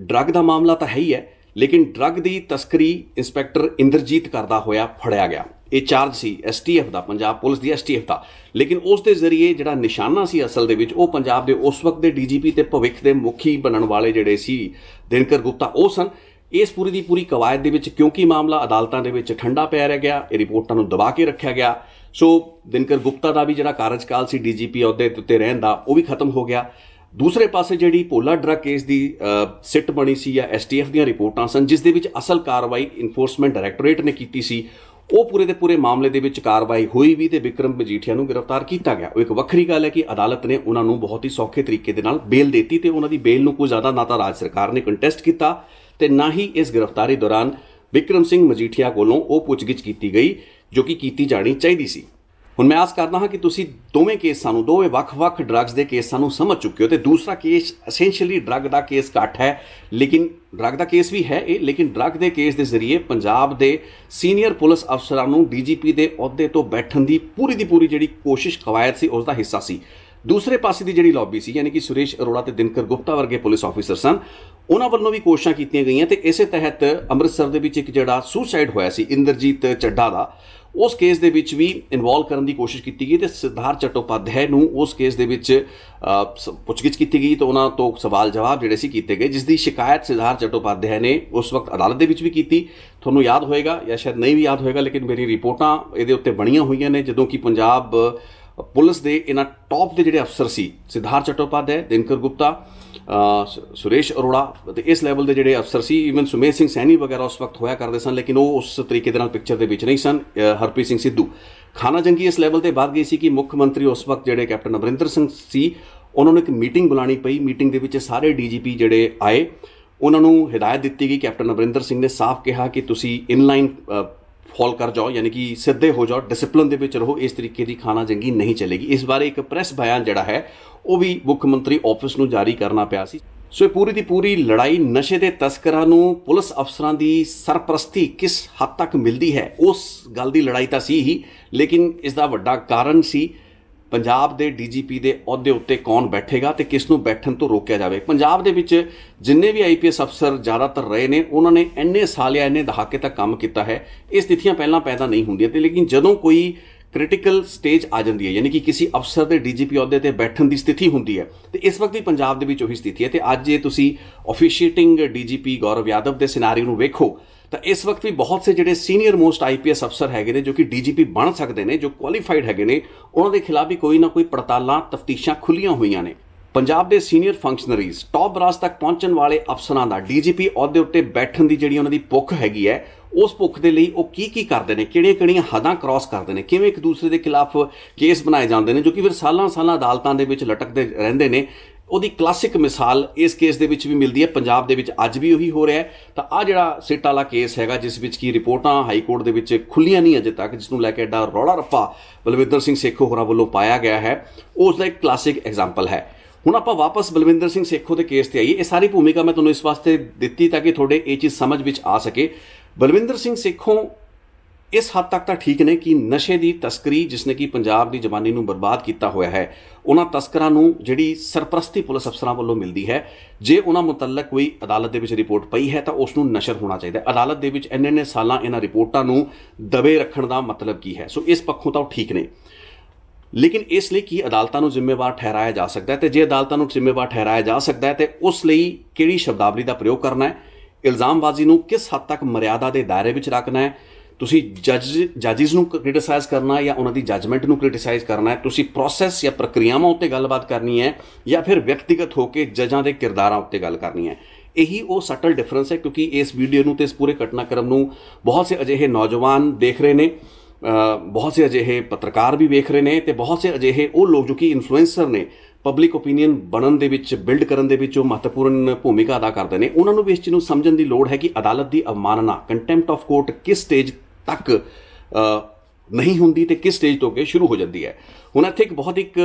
S1: ਡਰੱਗ ਦਾ ਮਾਮਲਾ ਤਾਂ ਹੈ ਹੀ ਹੈ ਲੇਕਿਨ ਡਰੱਗ ਦੀ ਤਸਕਰੀ ਇੰਸਪੈਕਟਰ ਇੰਦਰਜੀਤ ਕਰਦਾ ਹੋਇਆ ਫੜਿਆ ਗਿਆ ਇਹ ਚਾਰਜ ਸੀ ਐਸਟੀਐਫ ਦਾ ਪੰਜਾਬ ਪੁਲਿਸ ਦੀ ਐਸਟੀਐਫ ਦਾ ਲੇਕਿਨ ਉਸ ਦੇ ਜ਼ਰੀਏ ਜਿਹੜਾ ਨਿਸ਼ਾਨਾ ਸੀ ਅਸਲ ਦੇ ਵਿੱਚ ਉਹ ਪੰਜਾਬ ਦੇ ਉਸ ਵਕਤ ਦੇ ਡੀਜੀਪੀ ਤੇ ਭਵਿੱਖ ਦੇ ਮੁਖੀ ਬਣਨ ਵਾਲੇ ਜਿਹੜੇ ਸੀ ਦਿਨਕਰ ਗੁਪਤਾ ਉਹ ਸਨ ਇਸ ਪੂਰੀ ਦੀ ਪੂਰੀ ਕਵਾਇਦ ਦੇ ਵਿੱਚ ਕਿਉਂਕਿ ਮਾਮਲਾ ਅਦਾਲਤਾਂ ਦੇ ਵਿੱਚ ਠੰਡਾ ਪਿਆ ਰਹਿ ਗਿਆ ਇਹ ਰਿਪੋਰਟਾਂ ਨੂੰ ਦਬਾ ਕੇ ਰੱਖਿਆ ਗਿਆ ਸੋ ਦਿਨਕਰ ਗੁਪਤਾ ਦਾ ਵੀ ਜਿਹੜਾ ਕਾਰਜਕਾਲ ਸੀ ਡੀਜੀਪੀ ਅਹੁਦੇ ਉੱਤੇ ਰਹਿਣ ਦਾ ਉਹ ਵੀ ਖਤਮ ਹੋ ਗਿਆ ਦੂਸਰੇ ਪਾਸੇ ਜਿਹੜੀ ਪੋਲਾ ਡਰਗ ਕੇਸ ਦੀ ਸਿੱਟ ਬਣੀ ਸੀ ਜਾਂ ਐਸਟੀਐਫ ਦੀਆਂ ਰਿਪੋਰਟਾਂ ਸਨ ਜਿਸ ਦੇ ਵਿੱਚ ਅਸਲ ਕਾਰਵਾਈ ਇਨਫੋਰਸਮੈਂਟ ਡਾਇਰੈਕਟੋਰੇਟ ਨੇ ਕੀਤੀ ਸੀ ਉਹ ਪੂਰੇ ਦੇ ਪੂਰੇ ਮਾਮਲੇ ਦੇ ਵਿੱਚ ਕਾਰਵਾਈ ਹੋਈ ਵੀ ਤੇ ਵਿਕਰਮ ਮਜੀਠੀਆ ਨੂੰ ਗ੍ਰਿਫਤਾਰ ਕੀਤਾ ਗਿਆ ਉਹ ਇੱਕ ਵੱਖਰੀ ਗੱਲ ਹੈ ਕਿ ਅਦਾਲਤ ਨੇ ਉਹਨਾਂ ਨੂੰ ਬਹੁਤ ਹੀ ਸੌਖੇ ਤਰੀਕੇ ਦੇ ਨਾਲ ਬੇਲ ਦਿੱਤੀ ਤੇ ਉਹਨਾਂ ਦੀ ਬੇਲ ਨੂੰ ਕੋਈ ਜ਼ਿਆਦਾ ਨਾ ਤਾਂ ਰਾਜ ਸਰਕਾਰ ਨੇ ਕੰਟੈਸਟ ਕੀਤਾ ਤੇ ਨਾ ਹੀ ਇਸ ਗ੍ਰਿਫਤਾਰੀ ਦੌਰਾਨ ਵਿਕਰਮ ਸਿੰਘ ਮਜੀਠੀਆ ਕੋਲੋਂ ਉਹ ਪੁੱਛਗਿੱਛ ਕੀਤੀ ਗਈ ਜੋ ਕਿ ਕੀਤੀ ਜਾਣੀ ਚਾਹੀਦੀ ਸੀ ਹੁਣ ਮੈਂ ਆਸ ਕਰਦਾ ਹਾਂ ਕਿ ਤੁਸੀਂ ਦੋਵੇਂ ਕੇਸ ਸਾਨੂੰ ਦੋਵੇਂ ਵੱਖ-ਵੱਖ ਡਰੱਗਸ ਦੇ ਕੇਸ ਸਾਨੂੰ ਸਮਝ ਚੁੱਕੇ ਹੋ ਤੇ ਦੂਸਰਾ ਕੇਸ ਐਸੈਂਸ਼ੀਅਲੀ ਡਰੱਗ ਦਾ ਕੇਸ ਘੱਟ ਹੈ ਲੇਕਿਨ ਡਰੱਗ ਦਾ ਕੇਸ ਵੀ ਹੈ ਇਹ ਲੇਕਿਨ ਡਰੱਗ ਦੇ ਕੇਸ ਦੇ ਜ਼ਰੀਏ ਪੰਜਾਬ ਦੇ ਸੀਨੀਅਰ ਪੁਲਿਸ ਅਫਸਰਾਂ ਨੂੰ ਡੀਜੀਪੀ ਦੇ ਅਹੁਦੇ ਤੋਂ ਬੈਠਣ ਦੀ ਪੂਰੀ ਦੀ ਪੂਰੀ ਜਿਹੜੀ ਕੋਸ਼ਿਸ਼ ਕਵਾਇਤ ਸੀ ਉਸ ਦਾ ਹਿੱਸਾ ਸੀ ਦੂਸਰੇ ਪਾਸੇ ਦੀ ਜਿਹੜੀ ਲੌਬੀ ਸੀ ਯਾਨੀ ਕਿ ਸੁਰੇਸ਼ ਅਰੋੜਾ ਤੇ ਦਿਨਕਰ ਗੁਪਤਾ ਵਰਗੇ ਪੁਲਿਸ ਆਫੀਸਰ ਸਨ ਉਹਨਾਂ ਵੱਲੋਂ ਵੀ ਕੋਸ਼ਿਸ਼ਾਂ ਕੀਤੀਆਂ ਗਈਆਂ ਤੇ ਇਸੇ ਤਹਿਤ ਅੰਮ੍ਰਿਤਸਰ ਦੇ ਵਿੱਚ ਇੱਕ ਜਿਹੜਾ ਸੁਸਾਈਡ ਹੋਇਆ ਸੀ ਇੰਦਰਜੀਤ ਚੱਡਾ ਦਾ ਉਸ ਕੇਸ ਦੇ ਵਿੱਚ ਵੀ ਇਨਵੋਲ ਕਰਨ ਦੀ ਕੋਸ਼ਿਸ਼ ਕੀਤੀ ਗਈ ਤੇ ਸਿਧਾਰ ਚਟੋਪਾਧਿਆਏ ਨੂੰ ਉਸ ਕੇਸ ਦੇ ਵਿੱਚ ਪੁੱਛਗਿੱਛ ਕੀਤੀ ਗਈ ਤਾਂ ਉਹਨਾਂ ਤੋਂ ਸਵਾਲ ਜਵਾਬ ਜਿਹੜੇ ਸੀ ਕੀਤੇ ਗਏ ਜਿਸ ਦੀ ਸ਼ਿਕਾਇਤ ਸਿਧਾਰ ਚਟੋਪਾਧਿਆਏ ਨੇ ਉਸ ਵਕਤ ਅਦਾਲਤ ਦੇ ਵਿੱਚ ਵੀ ਕੀਤੀ ਤੁਹਾਨੂੰ ਯਾਦ ਹੋਏਗਾ ਜਾਂ ਸ਼ਾਇਦ ਨਹੀਂ ਵੀ ਯਾਦ ਹੋਏਗਾ ਲੇਕਿਨ ਮੇਰੀ ਰਿਪੋਰਟਾਂ ਇਹਦੇ ਉੱਤੇ ਬਣੀਆਂ ਹੋਈਆਂ ਨੇ ਜਦੋਂ ਕਿ ਪੰਜਾਬ ਪੁਲਿਸ ਦੇ ਇਹਨਾਂ ਟੌਪ ਦੇ ਜਿਹੜੇ ਅਫਸਰ ਸੀ ਸਿਧਾਰ ਚਟੋਪਾਧਿਆਏ ਦਿਨਕਰ ਗੁਪਤਾ ਸੁਰੇਸ਼ ਅਰੋੜਾ ਤੇ ਇਸ ਲੈਵਲ ਦੇ ਜਿਹੜੇ ਅਫਸਰ ਸੀ ਇਵਨ ਸੁਮੇਸ਼ ਸਿੰਘ ਸੈਣੀ ਵਗੈਰਾ ਉਸ ਵਕਤ ਹੋਇਆ ਕਰਦੇ ਸਨ ਲੇਕਿਨ ਉਹ ਉਸ ਤਰੀਕੇ ਦੇ ਨਾਲ ਪਿਕਚਰ ਦੇ ਵਿੱਚ ਨਹੀਂ ਸਨ ਹਰਪ੍ਰੀਤ ਸਿੰਘ ਸਿੱਧੂ ਖਾਨਾ ਜੰਗੀ ਇਸ ਲੈਵਲ ਤੇ ਬਾਤ ਗਈ ਸੀ ਕਿ ਮੁੱਖ ਮੰਤਰੀ ਉਸ ਵਕਤ ਜਿਹੜੇ ਕੈਪਟਨ ਅਮਰਿੰਦਰ ਸਿੰਘ ਸੀ ਉਹਨਾਂ ਨੂੰ ਇੱਕ ਮੀਟਿੰਗ ਬੁਲਾਣੀ ਪਈ ਮੀਟਿੰਗ ਦੇ ਵਿੱਚ ਸਾਰੇ ਡੀਜੀਪੀ ਜਿਹੜੇ ਆਏ ਉਹਨਾਂ ਨੂੰ ਹਦਾਇਤ ਦਿੱਤੀ ਗਈ ਕੈਪਟਨ ਅਮਰਿੰਦਰ ਸਿੰਘ ਨੇ ਸਾਫ਼ ਕਿਹਾ ਕਿ ਤੁਸੀਂ ਇਨਲਾਈਨ ਫਾਲ ਕਰ ਜਾਓ ਯਾਨੀ ਕਿ ਸਿੱਧੇ ਹੋ ਜਾਓ ਡਿਸਪਲਿਨ ਦੇ ਵਿੱਚ ਰਹੋ ਇਸ ਤਰੀਕੇ ਦੀ ਖਾਨਾ ਜੰਗੀ ਨਹੀਂ ਚੱਲੇਗੀ ਇਸ ਬਾਰੇ ਇੱਕ ਪ੍ਰੈਸ ਬਿਆਨ ਜਿਹੜਾ ਹੈ ਉਹ ਵੀ ਮੁੱਖ ਮੰਤਰੀ ਆਫਿਸ ਨੂੰ ਜਾਰੀ ਕਰਨਾ ਪਿਆ ਸੀ ਸੋ ਇਹ ਪੂਰੀ ਦੀ ਪੂਰੀ ਲੜਾਈ ਨਸ਼ੇ ਦੇ ਤਸਕਰਾਂ ਨੂੰ ਪੁਲਿਸ ਅਫਸਰਾਂ ਦੀ ਸਰਪ੍ਰਸਤੀ ਕਿਸ ਹੱਦ ਤੱਕ ਮਿਲਦੀ ਹੈ ਉਸ ਗੱਲ ਦੀ ਲੜਾਈ ਤਾਂ ਸੀ ਹੀ ਲੇਕਿਨ ਇਸ ਦਾ ਵੱਡਾ ਕਾਰਨ ਸੀ ਪੰਜਾਬ ਦੇ ਡੀਜੀਪੀ ਦੇ ਅਹੁਦੇ ਉੱਤੇ ਕੌਣ ਬੈਠੇਗਾ ਤੇ ਕਿਸ ਨੂੰ ਬੈਠਣ ਤੋਂ ਰੋਕਿਆ ਜਾਵੇ ਪੰਜਾਬ ਦੇ ਵਿੱਚ ਜਿੰਨੇ ਵੀ ਆਈਪੀਐਸ ਅਫਸਰ ਜ਼ਿਆਦਾਤਰ ਰਹੇ ਨੇ ਉਹਨਾਂ ਨੇ ਇੰਨੇ ਸਾਲ ਜਾਂ ਇੰਨੇ ਦਹਾਕੇ ਤੱਕ ਕੰਮ ਕੀਤਾ ਹੈ ਇਹ ਸਥਿਤੀਆਂ ਪਹਿਲਾਂ ਪੈਦਾ ਨਹੀਂ ਹੁੰਦੀਆਂ ਤੇ ਲੇਕਿਨ ਜਦੋਂ ਕੋਈ ਕ੍ਰਿਟੀਕਲ ਸਟੇਜ ਆ ਜਾਂਦੀ ਹੈ ਯਾਨੀ ਕਿ ਕਿਸੇ ਅਫਸਰ ਦੇ ਡੀਜੀਪੀ ਅਹੁਦੇ ਤੇ ਬੈਠਣ ਦੀ ਸਥਿਤੀ ਹੁੰਦੀ ਹੈ ਤੇ ਇਸ ਵਕਤ ਵੀ ਪੰਜਾਬ ਦੇ ਵਿੱਚ ਉਹੀ ਸਥਿਤੀ ਹੈ ਤੇ ਅੱਜ ਜੇ ਤੁਸੀਂ ਆਫੀਸ਼ੀਏਟਿੰਗ ਡੀਜੀਪੀ ਗੌਰਵ ਯਾਦਵ ਦੇ ਸਿਨੈਰੀਓ ਨੂੰ ਵੇਖੋ ਤਾਂ ਇਸ ਵਕਤ ਵੀ ਬਹੁਤ ਸੇ ਜਿਹੜੇ ਸੀਨੀਅਰ ਮੋਸਟ ਆਈਪੀਐਸ ਅਫਸਰ ਹੈਗੇ ਨੇ ਜੋ ਕਿ ਡੀਜੀਪੀ ਬਣ ਸਕਦੇ ਨੇ ਜੋ ਕੁਆਲੀਫਾਈਡ ਹੈਗੇ ਨੇ ਉਹਨਾਂ ਦੇ ਖਿਲਾਫ ਵੀ ਕੋਈ ਨਾ ਕੋਈ ਪੜਤਾਲਾਂ ਤਫਤੀਸ਼ਾਂ ਖੁੱਲੀਆਂ ਹੋਈਆਂ ਨੇ ਪੰਜਾਬ ਦੇ ਸੀਨੀਅਰ ਫੰਕਸ਼ਨਰੀਜ਼ ਟੌਪ ਰਾਜ ਤੱਕ ਪਹੁੰਚਣ ਵਾਲੇ ਅਫਸਰਾਂ ਦਾ ਡੀਜੀਪੀ ਅਹੁਦੇ ਉੱਤੇ ਬੈਠਣ ਦੀ ਜਿਹੜੀ ਉਹਨਾਂ ਦੀ ਭੁੱਖ ਹੈਗੀ ਹੈ ਉਸ ਭੁੱਖ ਦੇ ਲਈ ਉਹ ਕੀ ਕੀ ਕਰਦੇ ਨੇ ਕਿਹੜੀਆਂ ਕਿਹੜੀਆਂ ਹੱਦਾਂ ਕ੍ਰਾਸ ਕਰਦੇ ਨੇ ਕਿਵੇਂ ਇੱਕ ਦੂਸਰੇ ਦੇ ਖਿਲਾਫ ਕੇਸ ਬਣਾਏ ਜਾਂਦੇ ਨੇ ਜੋ ਕਿ ਫਿਰ ਸਾਲਾਂ ਸਾਲਾਂ ਅਦਾਲਤਾਂ ਦੇ ਵਿੱਚ ਲਟਕਦੇ ਰਹਿੰਦੇ ਨੇ ਉਹਦੀ ਕਲਾਸਿਕ ਮਿਸਾਲ ਇਸ ਕੇਸ ਦੇ ਵਿੱਚ ਵੀ ਮਿਲਦੀ ਹੈ ਪੰਜਾਬ ਦੇ ਵਿੱਚ ਅੱਜ ਵੀ ਉਹੀ ਹੋ ਰਿਹਾ ਹੈ ਤਾਂ ਆ ਜਿਹੜਾ ਸਿੱਟ ਵਾਲਾ ਕੇਸ ਹੈਗਾ ਜਿਸ ਵਿੱਚ ਕੀ ਰਿਪੋਰਟਾਂ ਹਾਈ ਕੋਰਟ ਦੇ ਵਿੱਚ ਖੁੱਲੀਆਂ ਨਹੀਂ ਅਜੇ ਤੱਕ ਜਿਸ ਨੂੰ ਲੈ ਕੇ ਐਡਾ ਰੌਲਾ ਰੱਪਾ ਬਲਵਿੰਦਰ ਸਿੰਘ ਸੇਖੋ ਹੋਰਾਂ ਵੱਲੋਂ ਪਾਇਆ ਗਿਆ ਹੈ ਉਸ ਦਾ ਇੱਕ ਕਲਾਸਿਕ ਐਗਜ਼ਾਮਪਲ ਹੈ ਹੁਣ ਆਪਾਂ ਵਾਪਸ ਬਲਵਿੰਦਰ ਸਿੰਘ ਸੇਖੋ ਦੇ ਕੇਸ ਤੇ ਆਈਏ ਇਹ ਸਾਰੀ ਭੂਮਿਕਾ ਮੈਂ ਤੁਹਾਨੂੰ ਇਸ ਵਾਸਤੇ ਦਿੱਤੀ ਤਾਂ ਕਿ ਤੁਹਾਡੇ ਇਹ ਚੀਜ਼ ਸਮਝ ਵਿੱਚ ਆ ਸਕੇ ਬਲਵਿੰਦਰ ਸਿੰਘ ਸੇਖੋਂ ਇਸ ਹੱਦ ਤੱਕ ਤਾਂ ਠੀਕ ਨੇ ਕਿ ਨਸ਼ੇ ਦੀ ਤਸਕਰੀ ਜਿਸਨੇ ਕਿ ਪੰਜਾਬ ਦੀ ਜਵਾਨੀ ਨੂੰ ਬਰਬਾਦ ਕੀਤਾ ਹੋਇਆ ਹੈ ਉਹਨਾਂ ਤਸਕਰਾਂ ਨੂੰ ਜਿਹੜੀ ਸਰਪ੍ਰਸਤੀ ਪੁਲਿਸ ਅਫਸਰਾਂ ਵੱਲੋਂ ਮਿਲਦੀ ਹੈ ਜੇ ਉਹਨਾਂ ਮੁਤਲਕ ਕੋਈ ਅਦਾਲਤ ਦੇ ਵਿੱਚ ਰਿਪੋਰਟ ਪਈ ਹੈ ਤਾਂ ਉਸ ਨੂੰ ਨਸ਼ਰ ਹੋਣਾ ਚਾਹੀਦਾ ਹੈ ਅਦਾਲਤ ਦੇ ਵਿੱਚ ਇੰਨੇ ਨੇ ਸਾਲਾਂ ਇਹਨਾਂ ਰਿਪੋਰਟਾਂ ਨੂੰ ਦਬੇ ਰੱਖਣ ਦਾ ਮਤਲਬ ਕੀ ਹੈ ਸੋ ਇਸ ਪੱਖੋਂ ਤਾਂ ਉਹ ਠੀਕ ਨੇ ਲੇਕਿਨ ਇਸ ਲਈ ਕੀ ਅਦਾਲਤਾਂ ਨੂੰ ਜ਼ਿੰਮੇਵਾਰ ਠਹਿਰਾਇਆ ਜਾ ਸਕਦਾ ਹੈ ਤੇ ਜੇ ਅਦਾਲਤਾਂ ਨੂੰ ਜ਼ਿੰਮੇਵਾਰ ਠਹਿਰਾਇਆ ਜਾ ਸਕਦਾ ਹੈ ਤੇ ਉਸ ਲਈ ਕਿਹੜੀ ਸ਼ਬਦਾਵਲੀ ਦਾ ਪ੍ਰਯੋਗ ਕਰਨਾ ਹੈ ਇਲਜ਼ਾਮਬਾਜ਼ੀ ਨੂੰ ਕਿਸ ਹੱਦ ਤੱਕ ਮਰਿਆਦਾ ਦੇ ਦਾਇਰੇ ਵਿੱਚ ਰੱਖਣਾ ਹੈ ਤੁਸੀਂ ਜੱਜ ਜੱਜਿਸ ਨੂੰ ਕ੍ਰਿਟਿਸਾਈਜ਼ ਕਰਨਾ ਹੈ ਜਾਂ ਉਹਨਾਂ ਦੀ ਜੱਜਮੈਂਟ ਨੂੰ ਕ੍ਰਿਟਿਸਾਈਜ਼ ਕਰਨਾ ਹੈ ਤੁਸੀਂ ਪ੍ਰੋਸੈਸ ਜਾਂ ਪ੍ਰਕਿਰਿਆਵਾਂ ਉੱਤੇ ਗੱਲਬਾਤ ਕਰਨੀ ਹੈ ਜਾਂ ਫਿਰ ਵਿਅਕਤੀਗਤ ਹੋ ਕੇ ਜੱਜਾਂ ਦੇ ਕਿਰਦਾਰਾਂ ਉੱਤੇ ਗੱਲ ਕਰਨੀ ਹੈ ਇਹੀ ਉਹ ਸਟਲ ਡਿਫਰੈਂਸ ਹੈ ਕਿਉਂਕਿ ਇਸ ਵੀਡੀਓ ਨੂੰ ਤੇ ਇਸ ਪੂਰੇ ਘਟਨਾਕ੍ਰਮ ਨੂੰ ਬਹੁਤ ਸੇ ਅਜਿਹੇ ਨੌਜਵਾਨ ਦੇਖ ਰਹੇ ਨੇ ਬਹੁਤ ਸੇ ਅਜਿਹੇ ਪੱਤਰਕਾਰ ਵੀ ਵੇਖ ਰਹੇ ਨੇ ਤੇ ਬਹੁਤ ਸੇ ਅਜਿਹੇ ਉਹ ਲੋਕ ਜੋ ਕਿ ਇਨਫਲੂਐਂਸਰ ਨੇ ਪਬਲਿਕ ਓਪੀਨੀਅਨ ਬਣਨ ਦੇ ਵਿੱਚ ਬਿਲਡ ਕਰਨ ਦੇ ਵਿੱਚ ਉਹ ਮਹੱਤਵਪੂਰਨ ਭੂਮਿਕਾ ਅਦਾ ਕਰਦੇ ਨੇ ਉਹਨਾਂ ਨੂੰ ਵੀ ਇਸ ਚੀਜ਼ ਨੂੰ ਸਮਝਣ ਦੀ ਲੋੜ ਹੈ ਕਿ ਅਦਾਲਤ ਦੀ ਅਵਮਾਨਨਾ ਕੰਟੈਂਪਟ ਆਫ ਕੋਰਟ ਕਿਸ ਸਟੇਜ ਤੱਕ ਨਹੀਂ ਹੁੰਦੀ ਤੇ ਕਿਸ ਸਟੇਜ ਤੋਂ ਕੇ ਸ਼ੁਰੂ ਹੋ ਜਾਂਦੀ ਹੈ ਹੁਣ ਇੱਥੇ ਇੱਕ ਬਹੁਤ ਇੱਕ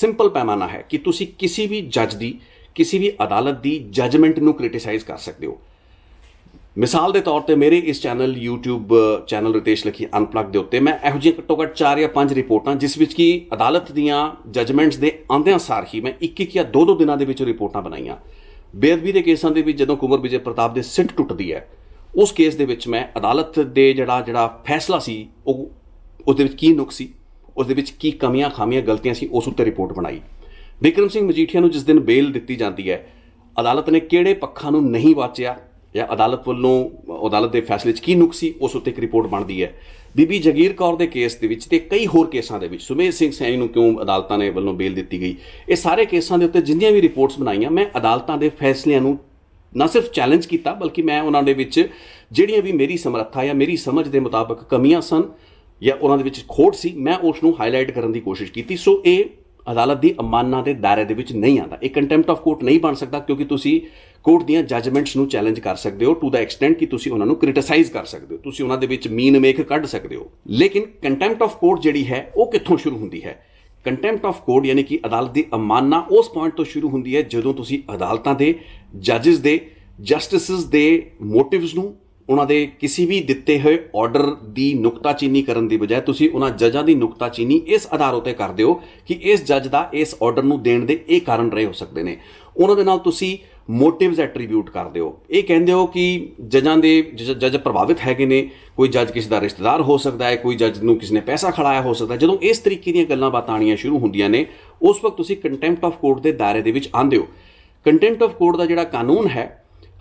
S1: ਸਿੰਪਲ ਪੈਮਾਨਾ ਹੈ ਕਿ ਤੁਸੀਂ ਕਿਸੇ ਵੀ ਜੱਜ ਦੀ ਕਿਸੇ ਵੀ ਅਦਾਲਤ ਦੀ ਜਜਮੈਂਟ ਨੂੰ ਕ੍ਰਿਟਿਸਾਈਜ਼ ਕਰ ਸਕਦੇ ਹੋ ਮਿਸਾਲ ਦੇ ਤੌਰ ਤੇ ਮੇਰੇ ਇਸ channel YouTube channel Ritesh Lakhi unplug ਦੇ ਉੱਤੇ ਮੈਂ ਇਹੋ ਜਿਹੀਆਂ ਘੱਟੋ ਘੱਟ 4 ਜਾਂ 5 ਰਿਪੋਰਟਾਂ ਜਿਸ ਵਿੱਚ ਕੀ ਅਦਾਲਤ ਦੀਆਂ ਜਜਮੈਂਟਸ ਦੇ ਆਂਦਿਆਂ ਸਾਰ ਹੀ ਮੈਂ ਇੱਕ ਇੱਕ ਜਾਂ ਦੋ ਦੋ ਦਿਨਾਂ ਦੇ ਵਿੱਚ ਰਿਪੋਰਟਾਂ ਬਣਾਈਆਂ ਬੇਅਦਬੀ ਦੇ ਕੇਸਾਂ ਦੇ ਵਿੱਚ ਜਦੋਂ ਕੁਮਰ ਵਿਜੇ ਪ੍ਰਤਾਪ ਦੇ ਸਿੱਟ ਟੁੱਟਦੀ ਹੈ ਉਸ ਕੇਸ ਦੇ ਵਿੱਚ ਮੈਂ ਅਦਾਲਤ ਦੇ ਜਿਹੜਾ ਜਿਹੜਾ ਫੈਸਲਾ ਸੀ ਉਹ ਉਸ ਦੇ ਵਿੱਚ ਕੀ ਨੁਕਸ ਸੀ ਉਸ ਦੇ ਵਿੱਚ ਕੀ ਕਮੀਆਂ ਖਾਮੀਆਂ ਗਲਤੀਆਂ ਸੀ ਉਸ ਉੱਤੇ ਰਿਪੋਰਟ ਬਣਾਈ ਵਿਕਰਮ ਸਿੰਘ ਮਜੀਠੀਆ ਨੂੰ ਜਿਸ ਦਿਨ ਬੇਲ ਦਿੱਤੀ ਜਾਂਦੀ ਹੈ ਅਦਾਲਤ ਨੇ ਕਿਹੜੇ ਪੱਖਾਂ ਨੂੰ ਨਹੀਂ ਵਾਚਿਆ ਜਾਂ ਅਦਾਲਤ ਵੱਲੋਂ ਅਦਾਲਤ ਦੇ ਫੈਸਲੇ 'ਚ ਕੀ ਨੁਕਸੀ ਉਸ ਉੱਤੇ ਇੱਕ ਰਿਪੋਰਟ ਬਣਦੀ ਹੈ ਬੀਬੀ ਜਗੀਰ ਕੌਰ ਦੇ ਕੇਸ ਦੇ ਵਿੱਚ ਤੇ ਕਈ ਹੋਰ ਕੇਸਾਂ ਦੇ ਵਿੱਚ ਸੁਮੇਧ ਸਿੰਘ ਸੈਣੀ ਨੂੰ ਕਿਉਂ ਅਦਾਲਤਾਂ ਨੇ ਵੱਲੋਂ ਬੇਲ ਦਿੱਤੀ ਗਈ ਇਹ ਸਾਰੇ ਕੇਸਾਂ ਦੇ ਉੱਤੇ ਜਿੰਨੀਆਂ ਵੀ ਰਿਪੋਰਟਸ ਬਣਾਈਆਂ ਮੈਂ ਅਦਾਲਤਾਂ ਦੇ ਫੈਸਲਿਆਂ ਨੂੰ ਨਾ ਸਿਰਫ ਚੈਲੰਜ ਕੀਤਾ ਬਲਕਿ ਮੈਂ ਉਹਨਾਂ ਦੇ ਵਿੱਚ ਜਿਹੜੀਆਂ ਵੀ ਮੇਰੀ ਸਮਰੱਥਾ ਜਾਂ ਮੇਰੀ ਸਮਝ ਦੇ ਮੁਤਾਬਕ ਕਮੀਆਂ ਸਨ ਜਾਂ ਉਹਨਾਂ ਦੇ ਵਿੱਚ ਖੋਟ ਸੀ ਮੈਂ ਉਸ ਨੂੰ ਹਾਈਲਾਈਟ ਕਰਨ ਦੀ ਕੋਸ਼ਿਸ਼ ਕੀਤੀ ਸੋ ਇਹ ਅਦਾਲਤ ਦੀ ਅਮਾਨਨਾ ਦੇ ਦਾਇਰੇ ਦੇ ਵਿੱਚ ਨਹੀਂ ਆਉਂਦਾ ਇਹ ਕੰਟੈਂਪਟ ਆਫ ਕੋਰਟ ਨਹੀਂ ਬਣ ਸਕਦਾ ਕਿਉਂਕਿ ਤੁਸੀਂ ਕੋਰਟ ਦੀਆਂ ਜੱਜਮੈਂਟਸ ਨੂੰ ਚੈਲੰਜ ਕਰ ਸਕਦੇ ਹੋ ਟੂ ਦਾ ਐਕਸਟੈਂਟ ਕਿ ਤੁਸੀਂ ਉਹਨਾਂ ਨੂੰ ਕ੍ਰਿਟਿਸਾਈਜ਼ ਕਰ ਸਕਦੇ ਹੋ ਤੁਸੀਂ ਉਹਨਾਂ ਦੇ ਵਿੱਚ ਮੀਨ ਮੇਕ ਕੱਢ ਸਕਦੇ ਹੋ ਲੇਕਿਨ ਕੰਟੈਂਪਟ ਆਫ ਕੋਰਟ ਜਿਹੜੀ ਹੈ ਉਹ ਕਿੱਥੋਂ ਸ਼ੁਰੂ ਹੁੰਦੀ ਹੈ ਕੰਟੈਂਪਟ ਆਫ ਕੋਰਟ ਯਾਨੀ ਕਿ ਅਦਾਲਤ ਦੀ ਅਮਾਨਨਾ ਉਸ ਪੁਆਇੰਟ ਤੋਂ ਸ਼ੁਰੂ ਹੁੰਦੀ ਹੈ ਜਦੋਂ ਤੁਸੀਂ ਅਦਾਲਤਾਂ ਦੇ ਜੱਜਸ ਦੇ ਜਸਟਿਸਸ ਦੇ ਮੋਟਿਵਸ ਨੂੰ ਉਹਨਾਂ ਦੇ ਕਿਸੇ ਵੀ ਦਿੱਤੇ ਹੋਏ ਆਰਡਰ ਦੀ ਨੁਕਤਾਚੀਨੀ ਕਰਨ ਦੀ ਬਜਾਏ ਤੁਸੀਂ ਉਹਨਾਂ ਜੱਜਾਂ ਦੀ ਨੁਕਤਾਚੀਨੀ ਇਸ ਆਧਾਰ ਉਤੇ ਕਰਦੇ ਹੋ ਕਿ ਇਸ ਜੱਜ ਦਾ ਇਸ ਆਰਡਰ ਨੂੰ ਦੇਣ ਦੇ ਇਹ ਕਾਰਨ ਰਹੇ ਹੋ ਸਕਦੇ ਨੇ ਉਹਨਾਂ ਦੇ ਨਾਲ ਤੁਸੀਂ ਮੋਟਿਵਸ ਐਟਰੀਬਿਊਟ ਕਰਦੇ ਹੋ ਇਹ ਕਹਿੰਦੇ ਹੋ ਕਿ ਜੱਜਾਂ ਦੇ ਜੱਜ ਪ੍ਰਭਾਵਿਤ ਹੈਗੇ ਨੇ ਕੋਈ ਜੱਜ ਕਿਸੇ ਦਾ ਰਿਸ਼ਤੇਦਾਰ ਹੋ ਸਕਦਾ ਹੈ ਕੋਈ ਜੱਜ ਨੂੰ ਕਿਸ ਨੇ ਪੈਸਾ ਖੜਾਇਆ ਹੋ ਸਕਦਾ ਜਦੋਂ ਇਸ ਤਰੀਕੇ ਦੀਆਂ ਗੱਲਾਂ ਬਾਤਾਂ ਆਣੀਆਂ ਸ਼ੁਰੂ ਹੁੰਦੀਆਂ ਨੇ ਉਸ ਵਕਤ ਤੁਸੀਂ ਕੰਟੈਂਪਟ ਆਫ ਕੋਰਟ ਦੇ ਦਾਇਰੇ ਦੇ ਵਿੱਚ ਆਂਦੇ ਹੋ ਕੰਟੈਂਪਟ ਆਫ ਕੋਰਟ ਦਾ ਜਿਹੜਾ ਕਾਨੂੰਨ ਹੈ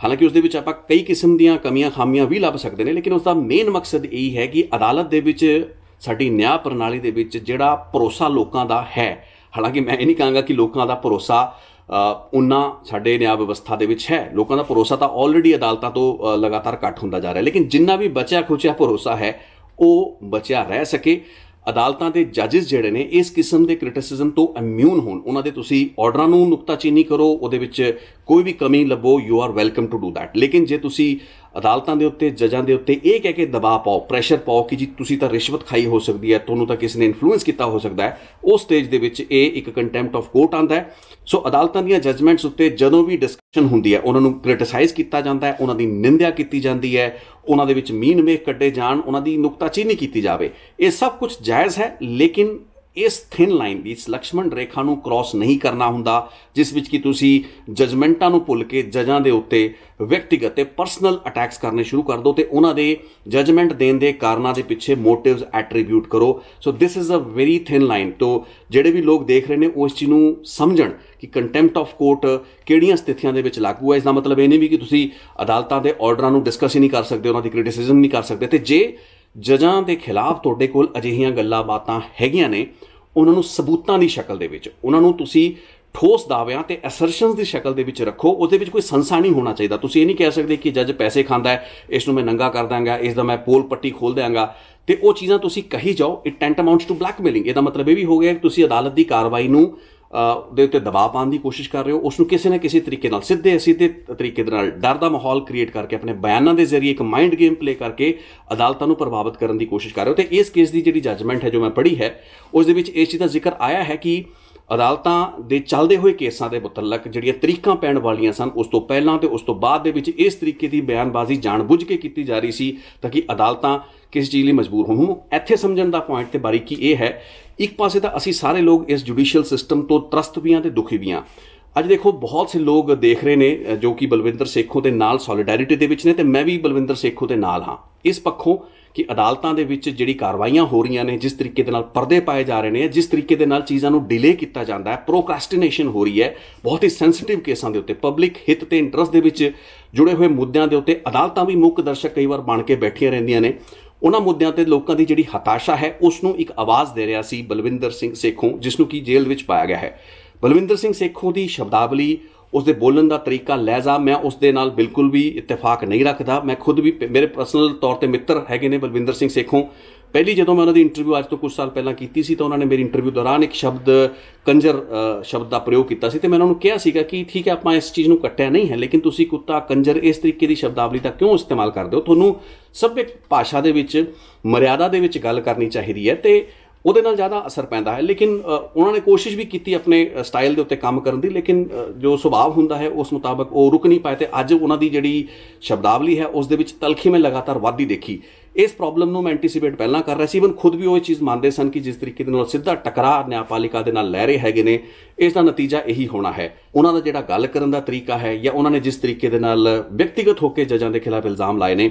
S1: ਹਾਲਾਂਕਿ ਉਸ ਦੇ ਵਿੱਚ ਆਪਾਂ ਕਈ ਕਿਸਮ ਦੀਆਂ ਕਮੀਆਂ ਖਾਮੀਆਂ ਵੀ ਲੱਭ ਸਕਦੇ ਨੇ ਲੇਕਿਨ ਉਸ ਦਾ ਮੇਨ ਮਕਸਦ ਇਹ ਹੈ ਕਿ ਅਦਾਲਤ ਦੇ ਵਿੱਚ ਸਾਡੀ ਨਿਆਂ ਪ੍ਰਣਾਲੀ ਦੇ ਵਿੱਚ ਜਿਹੜਾ ਭਰੋਸਾ ਲੋਕਾਂ ਦਾ ਹੈ ਹਾਲਾਂਕਿ ਮੈਂ ਇਹ ਨਹੀਂ ਕਹਾਂਗਾ ਕਿ ਲੋਕਾਂ ਦਾ ਭਰੋਸਾ ਉਹਨਾਂ ਸਾਡੇ ਨਿਆਂ ਵਿਵਸਥਾ ਦੇ ਵਿੱਚ ਹੈ ਲੋਕਾਂ ਦਾ ਭਰੋਸਾ ਤਾਂ ਆਲਰੇਡੀ ਅਦਾਲਤਾਂ ਤੋਂ ਲਗਾਤਾਰ ਘਟ ਹੁੰਦਾ ਜਾ ਰਿਹਾ ਲੇਕਿਨ ਜਿੰਨਾ ਵੀ ਬਚਿਆ ਖੁਚਿਆ ਭਰੋਸਾ ਹੈ ਉਹ ਬਚਿਆ ਰਹਿ ਸਕੇ ਅਦਾਲਤਾਂ ਦੇ ਜੱਜਸ ਜਿਹੜੇ ਨੇ ਇਸ ਕਿਸਮ ਦੇ ਕ੍ਰਿਟਿਸਿਜ਼ਮ ਤੋਂ ਇਮਿਊਨ ਹੋਣ ਉਹਨਾਂ ਦੇ ਤੁਸੀਂ ਆਰਡਰਾਂ ਨੂੰ ਨੁਕਤਾਚੀਨੀ ਕਰੋ ਉਹਦੇ ਵਿੱਚ ਕੋਈ ਵੀ ਕਮੀ ਲੱਭੋ you are welcome to do that ਲੇਕਿਨ ਜੇ ਤੁਸੀਂ ਅਦਾਲਤਾਂ ਦੇ ਉੱਤੇ ਜੱਜਾਂ ਦੇ ਉੱਤੇ ਇਹ ਕਹਿ ਕੇ ਦਬਾਅ ਪਾਓ ਪ੍ਰੈਸ਼ਰ ਪਾਓ ਕਿ ਜੀ ਤੁਸੀਂ ਤਾਂ ਰਿਸ਼ਵਤ ਖਾਈ ਹੋ ਸਕਦੀ ਹੈ ਤੁਹਾਨੂੰ ਤਾਂ ਕਿਸੇ ਨੇ ਇਨਫਲੂਐਂਸ ਕੀਤਾ ਹੋ ਸਕਦਾ ਹੈ ਉਸ ਸਟੇਜ ਦੇ ਵਿੱਚ ਇਹ ਇੱਕ ਕੰਟੈਂਪਟ ਆਫ ਕੋਰਟ ਆਂਦਾ ਹੈ ਸੋ ਅਦਾਲਤਾਂ ਦੀਆਂ ਜੱਜਮੈਂਟਸ ਉੱਤੇ ਜਦੋਂ ਵੀ ਡਿਸਕਸ਼ਨ ਹੁੰਦੀ ਹੈ ਉਹਨਾਂ ਨੂੰ ਕ੍ਰਿਟਿਸਾਈਜ਼ ਕੀਤਾ ਜਾਂਦਾ ਹੈ ਉਹਨਾਂ ਦੀ ਨਿੰਦਿਆ ਕੀਤੀ ਜਾਂਦੀ ਹੈ ਉਹਨਾਂ ਦੇ ਵਿੱਚ ਮੀਨ ਮੇਖ ਕੱਢੇ ਜਾਣ ਉਹਨਾਂ ਦੀ ਨੁਕਤਾਚੀਨੀ ਕੀਤੀ ਜਾਵੇ ਇਹ ਸਭ ਕੁਝ ਜਾਇਜ਼ ਹੈ ਲੇਕਿਨ ਇਸ ਥਿਨ ਲਾਈਨ ਵਿੱਚ ਇਸ ਲਕਸ਼ਮਣ ਰੇਖਾ ਨੂੰ ਕ੍ਰਾਸ ਨਹੀਂ ਕਰਨਾ ਹੁੰਦਾ ਜਿਸ ਵਿੱਚ ਕਿ ਤੁਸੀਂ ਜਜਮੈਂਟਾਂ ਨੂੰ ਭੁੱਲ ਕੇ ਜਜਾਂ ਦੇ ਉੱਤੇ ਵਿਅਕਤੀਗਤ ਤੇ ਪਰਸਨਲ ਅਟੈਕਸ ਕਰਨੇ ਸ਼ੁਰੂ ਕਰ ਦੋ ਤੇ ਉਹਨਾਂ ਦੇ ਜਜਮੈਂਟ ਦੇਣ ਦੇ ਕਾਰਨਾਂ ਦੇ ਪਿੱਛੇ ਮੋਟਿਵਸ ਐਟਰੀਬਿਊਟ ਕਰੋ so this is a very thin line ਤੋ ਜਿਹੜੇ ਵੀ ਲੋਕ ਦੇਖ ਰਹੇ ਨੇ ਉਸ ਚੀਜ਼ ਨੂੰ ਸਮਝਣ ਕਿ ਕੰਟੈਂਪਟ ਆਫ ਕੋਰਟ ਕਿਹੜੀਆਂ ਸਥਿਤੀਆਂ ਦੇ ਵਿੱਚ ਲਾਗੂ ਹੈ ਇਸ ਦਾ ਮਤਲਬ ਇਹ ਨਹੀਂ ਵੀ ਕਿ ਤੁਸੀਂ ਅਦਾਲਤਾਂ ਦੇ ਆਰਡਰਾਂ ਨੂੰ ਡਿਸਕਸ ਹੀ ਨਹੀਂ ਕਰ ਸਕਦੇ ਉਹਨਾਂ ਦੀ ਕ੍ਰਿਟਿਸਿਜ਼ਮ ਨਹੀਂ ਕਰ ਸਕਦੇ ਤੇ ਜੇ ਜਜਾਂ ਦੇ ਖਿਲਾਫ ਤੁਹਾਡੇ ਕੋਲ ਅਜਿਹੀਆਂ ਗੱਲਾਂ ਬਾਤਾਂ ਹੈਗੀਆਂ ਨੇ ਉਹਨਾਂ ਨੂੰ ਸਬੂਤਾਂ ਦੀ ਸ਼ਕਲ ਦੇ ਵਿੱਚ ਉਹਨਾਂ ਨੂੰ ਤੁਸੀਂ ਠੋਸ ਦਾਅਵਿਆਂ ਤੇ ਅਸਰਸ਼ਨਸ ਦੀ ਸ਼ਕਲ ਦੇ ਵਿੱਚ ਰੱਖੋ ਉਹਦੇ ਵਿੱਚ ਕੋਈ ਸੰਸਾ ਨਹੀਂ ਹੋਣਾ ਚਾਹੀਦਾ ਤੁਸੀਂ ਇਹ ਨਹੀਂ ਕਹਿ ਸਕਦੇ ਕਿ ਜੱਜ ਪੈਸੇ ਖਾਂਦਾ ਹੈ ਇਸ ਨੂੰ ਮੈਂ ਨੰਗਾ ਕਰ ਦਾਂਗਾ ਇਸ ਦਾ ਮੈਂ ਪੋਲ ਪੱਟੀ ਖੋਲ ਦਿਆਂਗਾ ਤੇ ਉਹ ਚੀਜ਼ਾਂ ਤੁਸੀਂ ਕਹੀ ਜਾਓ it tantamounts to blackmailing ਇਹਦਾ ਮਤਲਬ ਇਹ ਵੀ ਹੋ ਗਿਆ ਕਿ ਤੁਸੀਂ ਅਦਾਲਤ ਦੀ ਕਾਰਵਾਈ ਨੂੰ ਦੇ ਉੱਤੇ ਦਬਾਅ ਪਾਉਣ ਦੀ ਕੋਸ਼ਿਸ਼ ਕਰ ਰਹੇ ਹੋ ਉਸ ਨੂੰ ਕਿਸੇ ਨਾ ਕਿਸੇ ਤਰੀਕੇ ਨਾਲ ਸਿੱਧੇ ਸਿੱਧੇ ਤਰੀਕੇ ਦੇ ਨਾਲ ਡਰ ਦਾ ਮਾਹੌਲ ਕ੍ਰੀਏਟ ਕਰਕੇ ਆਪਣੇ ਬਿਆਨਾਂ ਦੇ ਜ਼ਰੀਏ ਇੱਕ ਮਾਈਂਡ ਗੇਮ ਪਲੇ ਕਰਕੇ ਅਦਾਲਤਾਂ ਨੂੰ ਪ੍ਰਭਾਵਿਤ ਕਰਨ ਦੀ ਕੋਸ਼ਿਸ਼ ਕਰ ਰਹੇ ਹੋ ਤੇ ਇਸ ਕੇਸ ਦੀ ਜਿਹੜੀ ਜੱਜਮੈਂਟ ਹੈ ਜੋ ਮੈਂ ਪੜ੍ਹੀ ਹੈ ਉਸ ਦੇ ਵਿੱਚ ਇਸ ਚੀਜ਼ ਦਾ ਜ਼ਿਕਰ ਆਇਆ ਹੈ ਕਿ ਅਦਾਲਤਾਂ ਦੇ ਚੱਲਦੇ ਹੋਏ ਕੇਸਾਂ ਦੇ ਮੁਤਲਕ ਜਿਹੜੀਆਂ ਤਰੀਕਾਂ ਪੈਣ ਵਾਲੀਆਂ ਸਨ ਉਸ ਤੋਂ ਪਹਿਲਾਂ ਤੇ ਉਸ ਤੋਂ ਬਾਅਦ ਦੇ ਵਿੱਚ ਇਸ ਤਰੀਕੇ ਦੀ ਬਿਆਨਬਾਜ਼ੀ ਜਾਣਬੁੱਝ ਕੇ ਕੀਤੀ ਜਾ ਰਹੀ ਸੀ ਤਾਂ ਕਿ ਅਦਾਲਤਾਂ ਕਿਸ ਚੀਜ਼ ਲਈ ਮਜਬੂਰ ਹੋਣ ਇੱਥੇ ਸਮਝਣ ਦਾ ਪੁਆਇੰਟ ਤੇ ਬਾਰੀਕੀ ਇਹ ਹੈ ਇੱਕ ਪਾਸੇ ਤਾਂ ਅਸੀਂ ਸਾਰੇ ਲੋਕ ਇਸ ਜੁਡੀਸ਼ੀਅਲ ਸਿਸਟਮ ਤੋਂ ਤਰਸਤ ਵੀ ਆਂ ਤੇ ਦੁਖੀ ਵੀ ਆਂ ਅੱਜ ਦੇਖੋ ਬਹੁਤ ਸੇ ਲੋਕ ਦੇਖ ਰਹੇ ਨੇ ਜੋ ਕਿ ਬਲਵਿੰਦਰ ਸੇਖੋਂ ਦੇ ਨਾਲ ਸੋਲੀਡੈਰਿਟੀ ਦੇ ਵਿੱਚ ਨੇ ਤੇ ਮੈਂ ਵੀ ਬਲਵਿੰਦਰ ਸੇਖੋਂ ਦੇ ਨਾਲ ਹਾਂ ਇਸ ਪੱਖੋਂ ਕਿ ਅਦਾਲਤਾਂ ਦੇ ਵਿੱਚ ਜਿਹੜੀ ਕਾਰਵਾਈਆਂ ਹੋ ਰਹੀਆਂ ਨੇ ਜਿਸ ਤਰੀਕੇ ਦੇ ਨਾਲ ਪਰਦੇ ਪਾਏ ਜਾ ਰਹੇ ਨੇ ਜਿਸ ਤਰੀਕੇ ਦੇ ਨਾਲ ਚੀਜ਼ਾਂ ਨੂੰ ਡਿਲੇ ਕੀਤਾ ਜਾਂਦਾ ਹੈ ਪ੍ਰੋਕ੍ਰੈਸਟੀਨੇਸ਼ਨ ਹੋ ਰਹੀ ਹੈ ਬਹੁਤ ਹੀ ਸੈਂਸਿਟਿਵ ਕੇਸਾਂ ਦੇ ਉੱਤੇ ਪਬਲਿਕ ਹਿੱਤ ਤੇ ਇੰਟਰਸਟ ਦੇ ਵਿੱਚ ਜੁੜੇ ਹੋਏ ਮੁੱਦਿਆਂ ਦੇ ਉੱਤੇ ਅਦਾਲਤਾਂ ਵੀ ਮੁੱਖ ਦਰਸ਼ਕ ਕਈ ਵਾਰ ਬਣ ਕੇ ਬੈਠੀਆਂ ਰਹਿੰਦੀਆਂ ਨੇ ਉਹਨਾਂ ਮੁੱਦਿਆਂ ਤੇ ਲੋਕਾਂ ਦੀ ਜਿਹੜੀ ਹਤਾਸ਼ਾ ਹੈ ਉਸ ਨੂੰ ਇੱਕ ਆਵਾਜ਼ ਦੇ ਰਿਹਾ ਸੀ ਬਲਵਿੰਦਰ ਸਿੰਘ ਸੇਖੋਂ ਜਿਸ ਨੂੰ ਕੀ ਜੇਲ੍ਹ ਵਿੱਚ ਪਾਇਆ ਗਿਆ ਹੈ ਬਲਵਿੰਦਰ ਸਿੰਘ ਸੇਖੋਂ ਦੀ ਸ਼ਬਦਾਵਲੀ ਉਸ ਦੇ ਬੋਲਣ ਦਾ ਤਰੀਕਾ ਲਹਿਜ਼ਾ ਮੈਂ ਉਸ ਦੇ ਨਾਲ ਬਿਲਕੁਲ ਵੀ ਇਤਫਾਕ ਨਹੀਂ ਰੱਖਦਾ ਮੈਂ ਖੁਦ ਵੀ ਮੇਰੇ ਪਰਸਨਲ ਤੌਰ ਤੇ ਮਿੱਤਰ ਹੈਗੇ ਨੇ ਬਲਵਿੰਦਰ ਸਿੰਘ ਸੇਖੋਂ ਪਹਿਲੀ ਜਦੋਂ ਮੈਂ ਉਹਨਾਂ ਦੀ ਇੰਟਰਵਿਊ ਅੱਜ ਤੋਂ ਕੁਝ ਸਾਲ ਪਹਿਲਾਂ ਕੀਤੀ ਸੀ ਤਾਂ ਉਹਨਾਂ ਨੇ ਮੇਰੀ ਇੰਟਰਵਿਊ ਦੌਰਾਨ ਇੱਕ ਸ਼ਬਦ ਕੰਜਰ ਸ਼ਬਦ ਦਾ ਪ੍ਰਯੋਗ ਕੀਤਾ ਸੀ ਤੇ ਮੈਂ ਉਹਨਾਂ ਨੂੰ ਕਿਹਾ ਸੀਗਾ ਕਿ ਠੀਕ ਹੈ ਆਪਾਂ ਇਸ ਚੀਜ਼ ਨੂੰ ਕੱਟਿਆ ਨਹੀਂ ਹੈ ਲੇਕਿਨ ਤੁਸੀਂ ਕੁੱਤਾ ਕੰਜਰ ਇਸ ਤਰੀਕੇ ਦੀ ਸ਼ਬਦਾਵਲੀ ਦਾ ਕਿਉਂ ਇਸਤੇਮਾਲ ਕਰਦੇ ਹੋ ਤੁਹਾਨੂੰ ਸਭ ਇੱਕ ਭਾਸ਼ਾ ਦੇ ਵਿੱਚ ਮਰਿਆਦਾ ਦੇ ਵਿੱਚ ਗੱਲ ਕਰਨੀ ਚਾਹੀਦੀ ਹੈ ਤੇ ਉਹਦੇ ਨਾਲ ਜ਼ਿਆਦਾ ਅਸਰ ਪੈਂਦਾ ਹੈ ਲੇਕਿਨ ਉਹਨਾਂ ਨੇ ਕੋਸ਼ਿਸ਼ ਵੀ ਕੀਤੀ ਆਪਣੇ ਸਟਾਈਲ ਦੇ ਉੱਤੇ ਕੰਮ ਕਰਨ ਦੀ ਲੇਕਿਨ ਜੋ ਸੁਭਾਅ ਹੁੰਦਾ ਹੈ ਉਸ ਮੁਤਾਬਕ ਉਹ ਰੁਕ ਨਹੀਂ ਪਾਏ ਤੇ ਅੱਜ ਉਹਨਾਂ ਦੀ ਜਿਹੜੀ ਸ਼ਬਦਾਵਲੀ ਹੈ ਉਸ ਦੇ ਵਿੱਚ ਤਲਖੀ ਮੈਂ ਲਗਾਤਾਰ ਵਾਧੀ ਦੇਖੀ ਇਸ ਪ੍ਰੋਬਲਮ ਨੂੰ ਮੈਂ ਐਂਟੀਸੀਪੇਟ ਪਹਿਲਾਂ ਕਰ ਰਿਹਾ ਸੀ ਇਵਨ ਖੁਦ ਵੀ ਉਹ ਚੀਜ਼ ਮੰਨਦੇ ਸਨ ਕਿ ਜਿਸ ਤਰੀਕੇ ਦੇ ਨਾਲ ਸਿੱਧਾ ਟਕਰਾਅ ਨਿਆਂਪਾਲਿਕਾ ਦੇ ਨਾਲ ਲੈ ਰਹੇ ਹੈਗੇ ਨੇ ਇਸ ਦਾ ਨਤੀਜਾ ਇਹੀ ਹੋਣਾ ਹੈ ਉਹਨਾਂ ਦਾ ਜਿਹੜਾ ਗੱਲ ਕਰਨ ਦਾ ਤਰੀਕਾ ਹੈ ਜਾਂ ਉਹਨਾਂ ਨੇ ਜਿਸ ਤਰੀਕੇ ਦੇ ਨਾਲ ਵਿਅਕਤੀਗਤ ਹੋ ਕੇ ਜੱਜਾਂ ਦੇ ਖਿਲਾਫ ਇਲਜ਼ਾਮ ਲਾਏ ਨੇ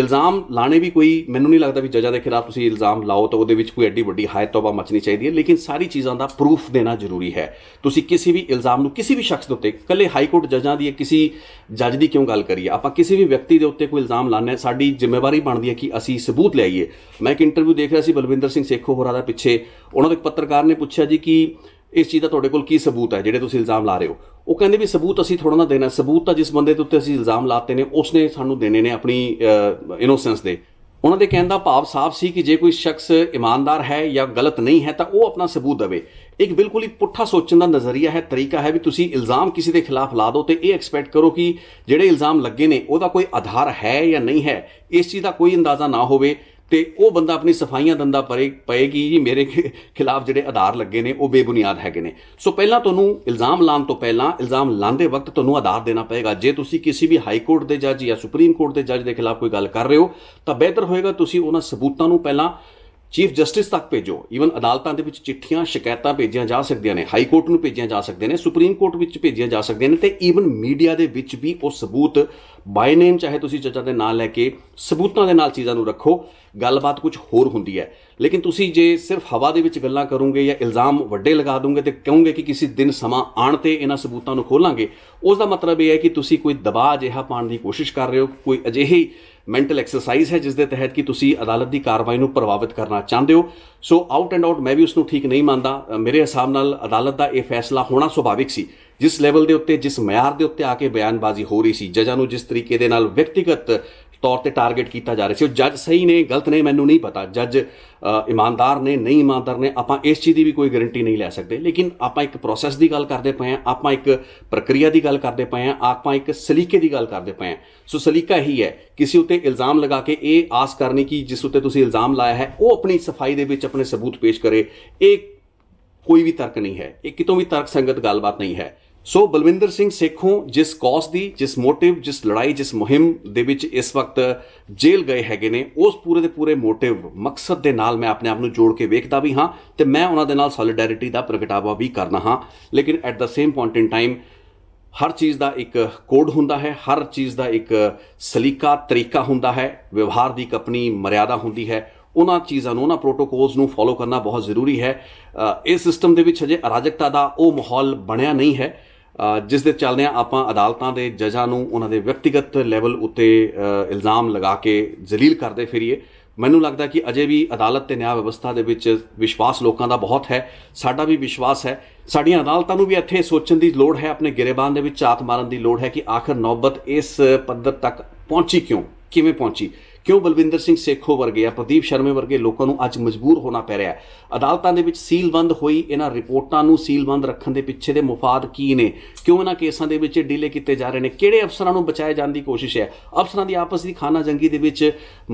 S1: ਇਲਜ਼ਾਮ ਲਾਣੇ ਵੀ ਕੋਈ ਮੈਨੂੰ ਨਹੀਂ ਲੱਗਦਾ ਵੀ ਜੱਜਾਂ ਦੇ ਖਿਲਾਫ ਤੁਸੀਂ ਇਲਜ਼ਾਮ ਲਾਓ ਤਾਂ ਉਹਦੇ ਵਿੱਚ ਕੋਈ ਐਡੀ ਵੱਡੀ ਹਾਇ ਤੌਬਾ ਮਚਣੀ ਚਾਹੀਦੀ ਹੈ ਲੇਕਿਨ ਸਾਰੀ ਚੀਜ਼ਾਂ ਦਾ ਪ੍ਰੂਫ ਦੇਣਾ ਜ਼ਰੂਰੀ ਹੈ ਤੁਸੀਂ ਕਿਸੇ ਵੀ ਇਲਜ਼ਾਮ ਨੂੰ ਕਿਸੇ ਵੀ ਸ਼ਖਸ ਦੇ ਉੱਤੇ ਇਕੱਲੇ ਹਾਈ ਕੋਰਟ ਜੱਜਾਂ ਦੀ ਕਿਸੇ ਜੱਜ ਦੀ ਕਿਉਂ ਗੱਲ ਕਰੀਏ ਆਪਾਂ ਕਿਸੇ ਵੀ ਵਿਅਕਤੀ ਦੇ ਉੱਤੇ ਕੋਈ ਇਲਜ਼ਾਮ ਲਾਣਾ ਸਾਡੀ ਜ਼ਿੰਮੇਵਾਰੀ ਬਣਦੀ ਹੈ ਕਿ ਅਸੀਂ ਸਬੂਤ ਲਿਆਈਏ ਮੈਂ ਇੱਕ ਇੰਟਰਵਿਊ ਦੇਖ ਰਿਹਾ ਸੀ ਬਲਵਿੰਦਰ ਸਿੰਘ ਸੇਖੋ ਹੋਰਾਂ ਦਾ ਪਿੱਛੇ ਉਹਨਾਂ ਦੇ ਇੱਕ ਪੱਤਰਕਾਰ ਨੇ ਪੁੱਛਿਆ ਜੀ ਕਿ ਇਸ ਚੀਜ਼ ਦਾ ਤੁਹਾਡੇ ਕੋਲ ਕੀ ਸਬੂਤ ਹੈ ਜਿਹੜੇ ਤੁਸੀਂ ਇਲਜ਼ਾਮ ਲਾ ਰਹੇ ਹੋ ਉਹ ਕਹਿੰਦੇ ਵੀ ਸਬੂਤ ਅਸੀਂ ਥੋੜਾ ਨਾ ਦੇਣਾ ਸਬੂਤ ਤਾਂ ਜਿਸ ਬੰਦੇ ਦੇ ਉੱਤੇ ਅਸੀਂ ਇਲਜ਼ਾਮ ਲਾਤੇ ਨੇ ਉਸਨੇ ਸਾਨੂੰ ਦੇਣੇ ਨੇ ਆਪਣੀ ਇਨੋਸੈਂਸ ਦੇ ਉਹਨਾਂ ਦੇ ਕਹਿਣ ਦਾ ਭਾਵ ਸਾਫ਼ ਸੀ ਕਿ ਜੇ ਕੋਈ ਸ਼ਖਸ ਇਮਾਨਦਾਰ ਹੈ ਜਾਂ ਗਲਤ ਨਹੀਂ ਹੈ ਤਾਂ ਉਹ ਆਪਣਾ ਸਬੂਤ ਦੇਵੇ ਇੱਕ ਬਿਲਕੁਲ ਹੀ ਪੁੱਠਾ ਸੋਚਣ ਦਾ ਨਜ਼ਰੀਆ ਹੈ ਤਰੀਕਾ ਹੈ ਵੀ ਤੁਸੀਂ ਇਲਜ਼ਾਮ ਕਿਸੇ ਦੇ ਖਿਲਾਫ ਲਾ ਦਿਓ ਤੇ ਇਹ ਐਕਸਪੈਕਟ ਕਰੋ ਕਿ ਜਿਹੜੇ ਇਲਜ਼ਾਮ ਲੱਗੇ ਨੇ ਉਹਦਾ ਕੋਈ ਆਧਾਰ ਹੈ ਜਾਂ ਨਹੀਂ ਹੈ ਇਸ ਚੀਜ਼ ਦਾ ਕੋਈ ਅੰਦਾਜ਼ਾ ਨਾ ਹੋਵੇ ਤੇ ਉਹ ਬੰਦਾ ਆਪਣੀ ਸਫਾਈਆਂ ਦੰਦਾ ਪਰੇ ਪਏਗੀ ਜੀ ਮੇਰੇ ਖਿਲਾਫ ਜਿਹੜੇ ਆਧਾਰ ਲੱਗੇ ਨੇ ਉਹ ਬੇਬੁਨਿਆਦ ਹੈਗੇ ਨੇ ਸੋ ਪਹਿਲਾਂ ਤੁਹਾਨੂੰ ਇਲਜ਼ਾਮ ਲਾਉਣ ਤੋਂ ਪਹਿਲਾਂ ਇਲਜ਼ਾਮ ਲਾਉਂਦੇ ਵਕਤ ਤੁਹਾਨੂੰ ਆਧਾਰ ਦੇਣਾ ਪਏਗਾ ਜੇ ਤੁਸੀਂ ਕਿਸੇ ਵੀ ਹਾਈ ਕੋਰਟ ਦੇ ਜੱਜ ਜਾਂ ਸੁਪਰੀਮ ਕੋਰਟ ਦੇ ਜੱਜ ਦੇ ਖਿਲਾਫ ਕੋਈ ਗੱਲ ਕਰ ਰਹੇ ਹੋ ਤਾਂ ਬਿਹਤਰ ਹੋਏਗਾ ਤੁਸੀਂ ਉਹਨਾਂ ਸਬੂਤਾਂ ਨੂੰ ਪਹਿਲਾਂ ਚੀਫ ਜਸਟਿਸ ਤੱਕ ਭੇਜੋ ਈਵਨ ਅਦਾਲਤਾਂ ਦੇ ਵਿੱਚ ਚਿੱਠੀਆਂ ਸ਼ਿਕਾਇਤਾਂ ਭੇਜੀਆਂ ਜਾ ਸਕਦੀਆਂ ਨੇ ਹਾਈ ਕੋਰਟ ਨੂੰ ਭੇਜੀਆਂ ਜਾ ਸਕਦੀਆਂ ਨੇ ਸੁਪਰੀਮ ਕੋਰਟ ਵਿੱਚ ਭੇਜੀਆਂ ਜਾ ਸਕਦੀਆਂ ਨੇ ਤੇ ਈਵਨ ਮੀਡੀਆ ਦੇ ਵਿੱਚ ਵੀ ਉਹ ਸਬੂਤ ਬਾਈ ਨੇਮ ਚਾਹੇ ਤੁਸੀਂ ਚਾਚਾ ਦੇ ਨਾਂ ਲੈ ਕੇ ਸਬੂਤਾਂ ਦੇ ਨਾਲ ਚੀਜ਼ਾਂ ਨੂੰ ਰੱਖੋ ਗੱਲਬਾਤ ਕੁਝ ਹੋਰ ਹੁੰਦੀ ਹੈ ਲੇਕਿਨ ਤੁਸੀਂ ਜੇ ਸਿਰਫ ਹਵਾ ਦੇ ਵਿੱਚ ਗੱਲਾਂ ਕਰੋਗੇ ਜਾਂ ਇਲਜ਼ਾਮ ਵੱਡੇ ਲਗਾ ਦੋਗੇ ਤੇ ਕਹੋਗੇ ਕਿ ਕਿਸੇ ਦਿਨ ਸਮਾਂ ਆਣ ਤੇ ਇਹਨਾਂ ਸਬੂਤਾਂ ਨੂੰ ਖੋਲਾਂਗੇ ਉਸ ਦਾ ਮਤਲਬ ਇਹ ਹੈ ਕਿ ਤੁਸੀਂ ਕੋਈ ਦਬਾਅ ਜਿਹਾ ਪਾਣ ਦੀ ਕੋਸ਼ਿਸ਼ ਕਰ ਰਹੇ ਹੋ ਕੋਈ ਅਜਿਹੀ ਮੈਂਟਲ ਐਕਸਰਸਾਈਜ਼ ਹੈ ਜਿਸ ਦੇ ਤਹਿਤ ਕਿ ਤੁਸੀਂ ਅਦਾਲਤ ਦੀ ਕਾਰਵਾਈ ਨੂੰ ਪ੍ਰਭਾਵਿਤ ਕਰਨਾ ਚਾਹੁੰਦੇ ਹੋ ਸੋ ਆਊਟ ਐਂਡ ਆਊਟ ਮੈਂ ਵੀ ਉਸ ਨੂੰ ਠੀਕ ਨਹੀਂ ਮੰਨਦਾ ਮੇਰੇ ਹਿਸਾਬ ਨਾਲ ਅਦਾਲਤ ਦਾ ਇਹ ਫੈਸਲਾ ਹੋਣਾ ਸੁਭਾਵਿਕ ਸੀ ਜਿਸ ਲੈਵਲ ਦੇ ਉੱਤੇ ਜਿਸ ਮਿਆਰ ਦੇ ਉੱਤੇ ਆ ਕੇ ਬਿਆਨਬਾਜ਼ੀ ਹੋ ਰਹੀ ਸੀ ਜਜਾਂ ਨੂੰ ਜਿਸ ਤਰੀਕੇ ਦੇ ਨਾਲ ਵਿਅਕਤੀਗਤ ਤੌਰ ਤੇ ਟਾਰਗੇਟ ਕੀਤਾ ਜਾ ਰਿਹਾ ਸੀ ਉਹ ਜੱਜ ਸਹੀ ਨੇ ਗਲਤ ਨੇ ਮੈਨੂੰ ਨਹੀਂ ਪਤਾ ਜੱਜ ਇਮਾਨਦਾਰ ਨੇ ਨਹੀਂ ਇਮਾਨਦਾਰ ਨੇ ਆਪਾਂ ਇਸ ਚੀਜ਼ ਦੀ ਵੀ ਕੋਈ ਗਾਰੰਟੀ ਨਹੀਂ ਲੈ ਸਕਦੇ ਲੇਕਿਨ ਆਪਾਂ ਇੱਕ ਪ੍ਰੋਸੈਸ ਦੀ ਗੱਲ ਕਰਦੇ ਪਏ ਆ ਆਪਾਂ ਇੱਕ ਪ੍ਰਕਿਰਿਆ ਦੀ ਗੱਲ ਕਰਦੇ ਪਏ ਆ ਆਪਾਂ ਇੱਕ ਸਲੀਕੇ ਦੀ ਗੱਲ ਕਰਦੇ ਪਏ ਆ ਸੋ ਸਲੀਕਾ ਹੀ ਹੈ ਕਿਸੇ ਉਤੇ ਇਲਜ਼ਾਮ ਲਗਾ ਕੇ ਇਹ ਆਸ ਕਰਨੀ ਕਿ ਜਿਸ ਉਤੇ ਤੁਸੀਂ ਇਲਜ਼ਾਮ ਲਾਇਆ ਹੈ ਉਹ ਆਪਣੀ ਸਫਾਈ ਦੇ ਵਿੱਚ ਆਪਣੇ ਸਬੂਤ ਪੇਸ਼ ਕਰੇ ਇਹ ਕੋਈ ਵੀ ਤਰਕ ਨਹੀਂ ਹੈ ਇਹ ਕਿਤੋਂ ਵੀ ਤਰਕ ਸੰਗਤ ਗੱਲਬਾਤ ਨਹੀਂ ਹੈ ਸੋ ਬਲਵਿੰਦਰ ਸਿੰਘ ਸੇਖੋਂ ਜਿਸ ਕੌਸ ਦੀ ਜਿਸ ਮੋਟਿਵ ਜਿਸ ਲੜਾਈ ਜਿਸ ਮੁਹਿੰਮ ਦੇ ਵਿੱਚ ਇਸ ਵਕਤ ਜੇਲ੍ਹ ਗਏ ਹੈਗੇ ਨੇ ਉਸ ਪੂਰੇ ਦੇ ਪੂਰੇ ਮੋਟਿਵ ਮਕਸਦ ਦੇ ਨਾਲ ਮੈਂ ਆਪਣੇ ਆਪ ਨੂੰ ਜੋੜ ਕੇ ਵੇਖਦਾ ਵੀ ਹਾਂ ਤੇ ਮੈਂ ਉਹਨਾਂ ਦੇ ਨਾਲ ਸੋਲੀਡੈਰਿਟੀ ਦਾ ਪ੍ਰਗਟਾਵਾ ਵੀ ਕਰਨਾ ਹਾਂ ਲੇਕਿਨ at the same point in time ਹਰ ਚੀਜ਼ ਦਾ ਇੱਕ ਕੋਡ ਹੁੰਦਾ ਹੈ ਹਰ ਚੀਜ਼ ਦਾ ਇੱਕ ਸਲੀਕਾ ਤਰੀਕਾ ਹੁੰਦਾ ਹੈ ਵਿਵਹਾਰ ਦੀ ਇੱਕ ਆਪਣੀ ਮਰਿਆਦਾ ਹੁੰਦੀ ਹੈ ਉਹਨਾਂ ਚੀਜ਼ਾਂ ਨੂੰ ਉਹਨਾਂ ਪ੍ਰੋਟੋਕੋਲਸ ਨੂੰ ਫੋਲੋ ਕਰਨਾ ਬਹੁਤ ਜ਼ਰੂਰੀ ਹੈ ਇਸ ਸਿਸਟਮ ਦੇ ਵਿੱਚ ਹਜੇ ਅਰਾਜਕਤਾ ਦਾ ਉਹ ਮਾਹੌਲ ਬਣਿਆ ਨਹੀਂ ਹੈ ਜਿਸ ਦੇ ਚੱਲਦੇ ਆਪਾਂ ਅਦਾਲਤਾਂ ਦੇ ਜੱਜਾਂ ਨੂੰ ਉਹਨਾਂ ਦੇ ਵਿਅਕਤੀਗਤ ਲੈਵਲ ਉੱਤੇ ਇਲਜ਼ਾਮ ਲਗਾ ਕੇ ਜ਼ਲੀਲ ਕਰਦੇ ਫਿਰੀਏ ਮੈਨੂੰ ਲੱਗਦਾ ਕਿ ਅਜੇ ਵੀ ਅਦਾਲਤ ਤੇ ਨਿਆਂ ਵਿਵਸਥਾ ਦੇ ਵਿੱਚ ਵਿਸ਼ਵਾਸ ਲੋਕਾਂ ਦਾ ਬਹੁਤ ਹੈ ਸਾਡਾ ਵੀ ਵਿਸ਼ਵਾਸ ਹੈ ਸਾਡੀਆਂ ਅਦਾਲਤਾਂ ਨੂੰ ਵੀ ਇੱਥੇ ਸੋਚਣ ਦੀ ਲੋੜ ਹੈ ਆਪਣੇ ਗਿਰੇਬਾਨ ਦੇ ਵਿੱਚ ਆਤ ਮਾਰਨ ਦੀ ਲੋੜ ਹੈ ਕਿ ਆਖਰ ਨੌਬਤ ਇਸ ਪੱਧਰ ਤੱਕ ਪਹੁੰਚੀ ਕਿਉਂ ਕਿਵੇਂ ਪਹੁੰਚੀ ਕਿਉਂ ਬਲਵਿੰਦਰ ਸਿੰਘ ਸੇਖੋ ਵਰਗੇ ਜਾਂ ਪ੍ਰਦੀਪ ਸ਼ਰਮੇ ਵਰਗੇ ਲੋਕਾਂ ਨੂੰ ਅੱਜ ਮਜਬੂਰ ਹੋਣਾ ਪੈ ਰਿਹਾ ਹੈ ਅਦਾਲਤਾਂ ਦੇ ਵਿੱਚ ਸੀਲਬੰਦ ਹੋਈ ਇਹਨਾਂ ਰਿਪੋਰਟਾਂ ਨੂੰ ਸੀਲਬੰਦ ਰੱਖਣ ਦੇ ਪਿੱਛੇ ਦੇ ਮੁਫਾਦ ਕੀ ਨੇ ਕਿਉਂ ਇਹਨਾਂ ਕੇਸਾਂ ਦੇ ਵਿੱਚ ਡੀਲੇ ਕੀਤੇ ਜਾ ਰਹੇ ਨੇ ਕਿਹੜੇ ਅਫਸਰਾਂ ਨੂੰ ਬਚਾਏ ਜਾਣ ਦੀ ਕੋਸ਼ਿਸ਼ ਹੈ ਅਫਸਰਾਂ ਦੀ ਆਪਸ ਦੀ ਜੰਗੀ ਦੇ ਵਿੱਚ